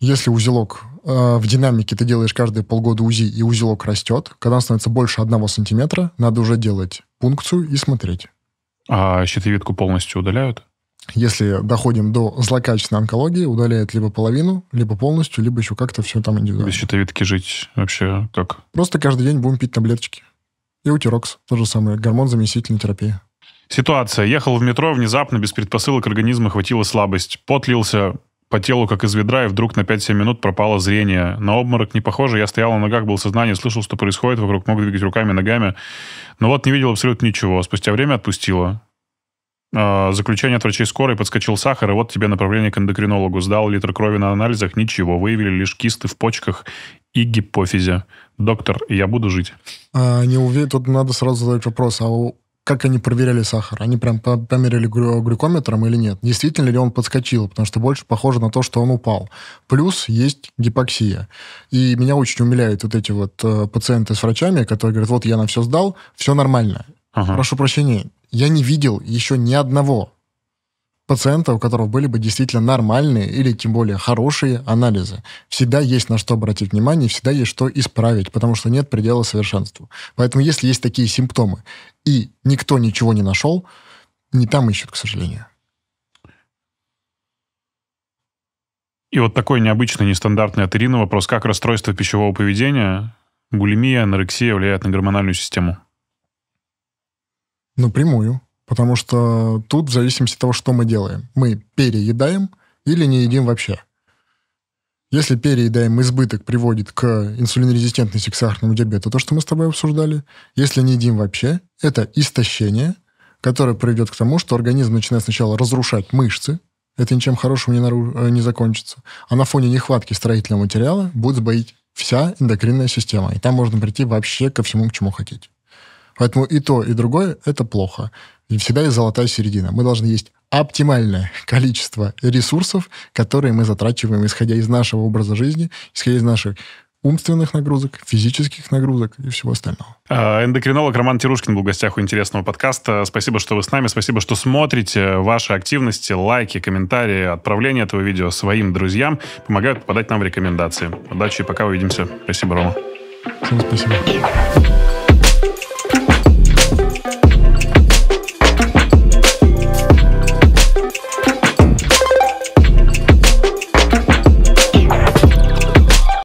Если узелок э, в динамике ты делаешь каждые полгода УЗИ, и узелок растет, когда он становится больше одного сантиметра, надо уже делать пункцию и смотреть. А щитовидку полностью удаляют? Если доходим до злокачественной онкологии, удаляют либо половину, либо полностью, либо еще как-то все там индивидуально. Без щитовидки жить вообще как? Просто каждый день будем пить таблеточки. И утирокс, то же самое, гормон-заместительная терапия. Ситуация. Ехал в метро, внезапно, без предпосылок организма хватила слабость. потлился по телу, как из ведра, и вдруг на 5-7 минут пропало зрение. На обморок не похоже, я стоял на ногах, был сознание, слышал, что происходит вокруг, мог двигать руками, ногами. Но вот не видел абсолютно ничего. Спустя время отпустило. А, заключение от врачей скорой, подскочил сахар, и вот тебе направление к эндокринологу. Сдал литр крови на анализах, ничего. Выявили лишь кисты в почках и гипофизе. Доктор, я буду жить. А, не уверен, тут надо сразу задать вопрос. А у как они проверяли сахар? Они прям померили глюкометром или нет? Действительно ли он подскочил? Потому что больше похоже на то, что он упал. Плюс есть гипоксия. И меня очень умиляют вот эти вот э, пациенты с врачами, которые говорят, вот я на все сдал, все нормально. Ага. Прошу прощения, я не видел еще ни одного пациента, у которого были бы действительно нормальные или тем более хорошие анализы. Всегда есть на что обратить внимание, всегда есть что исправить, потому что нет предела совершенству. Поэтому если есть такие симптомы, и никто ничего не нашел, не там ищут, к сожалению. И вот такой необычный, нестандартный от вопрос, как расстройство пищевого поведения, булимия, анорексия влияет на гормональную систему? Напрямую. Потому что тут в зависимости от того, что мы делаем. Мы переедаем или не едим вообще. Если переедаем избыток приводит к инсулинорезистентности к сахарному диабету, то, что мы с тобой обсуждали. Если не едим вообще, это истощение, которое приведет к тому, что организм начинает сначала разрушать мышцы, это ничем хорошим не, нару... Э, не закончится. А на фоне нехватки строительного материала будет сбоить вся эндокринная система. И там можно прийти вообще ко всему, к чему хотите. Поэтому и то, и другое – это плохо. И всегда есть золотая середина. Мы должны есть оптимальное (laughs) количество ресурсов, которые мы затрачиваем, исходя из нашего образа жизни, исходя из наших умственных нагрузок, физических нагрузок и всего остального. А, эндокринолог Роман Тирушкин был в гостях у интересного подкаста. Спасибо, что вы с нами, спасибо, что смотрите. Ваши активности, лайки, комментарии, отправление этого видео своим друзьям помогают попадать нам в рекомендации. Удачи и пока увидимся. Спасибо, Рома. Всем спасибо.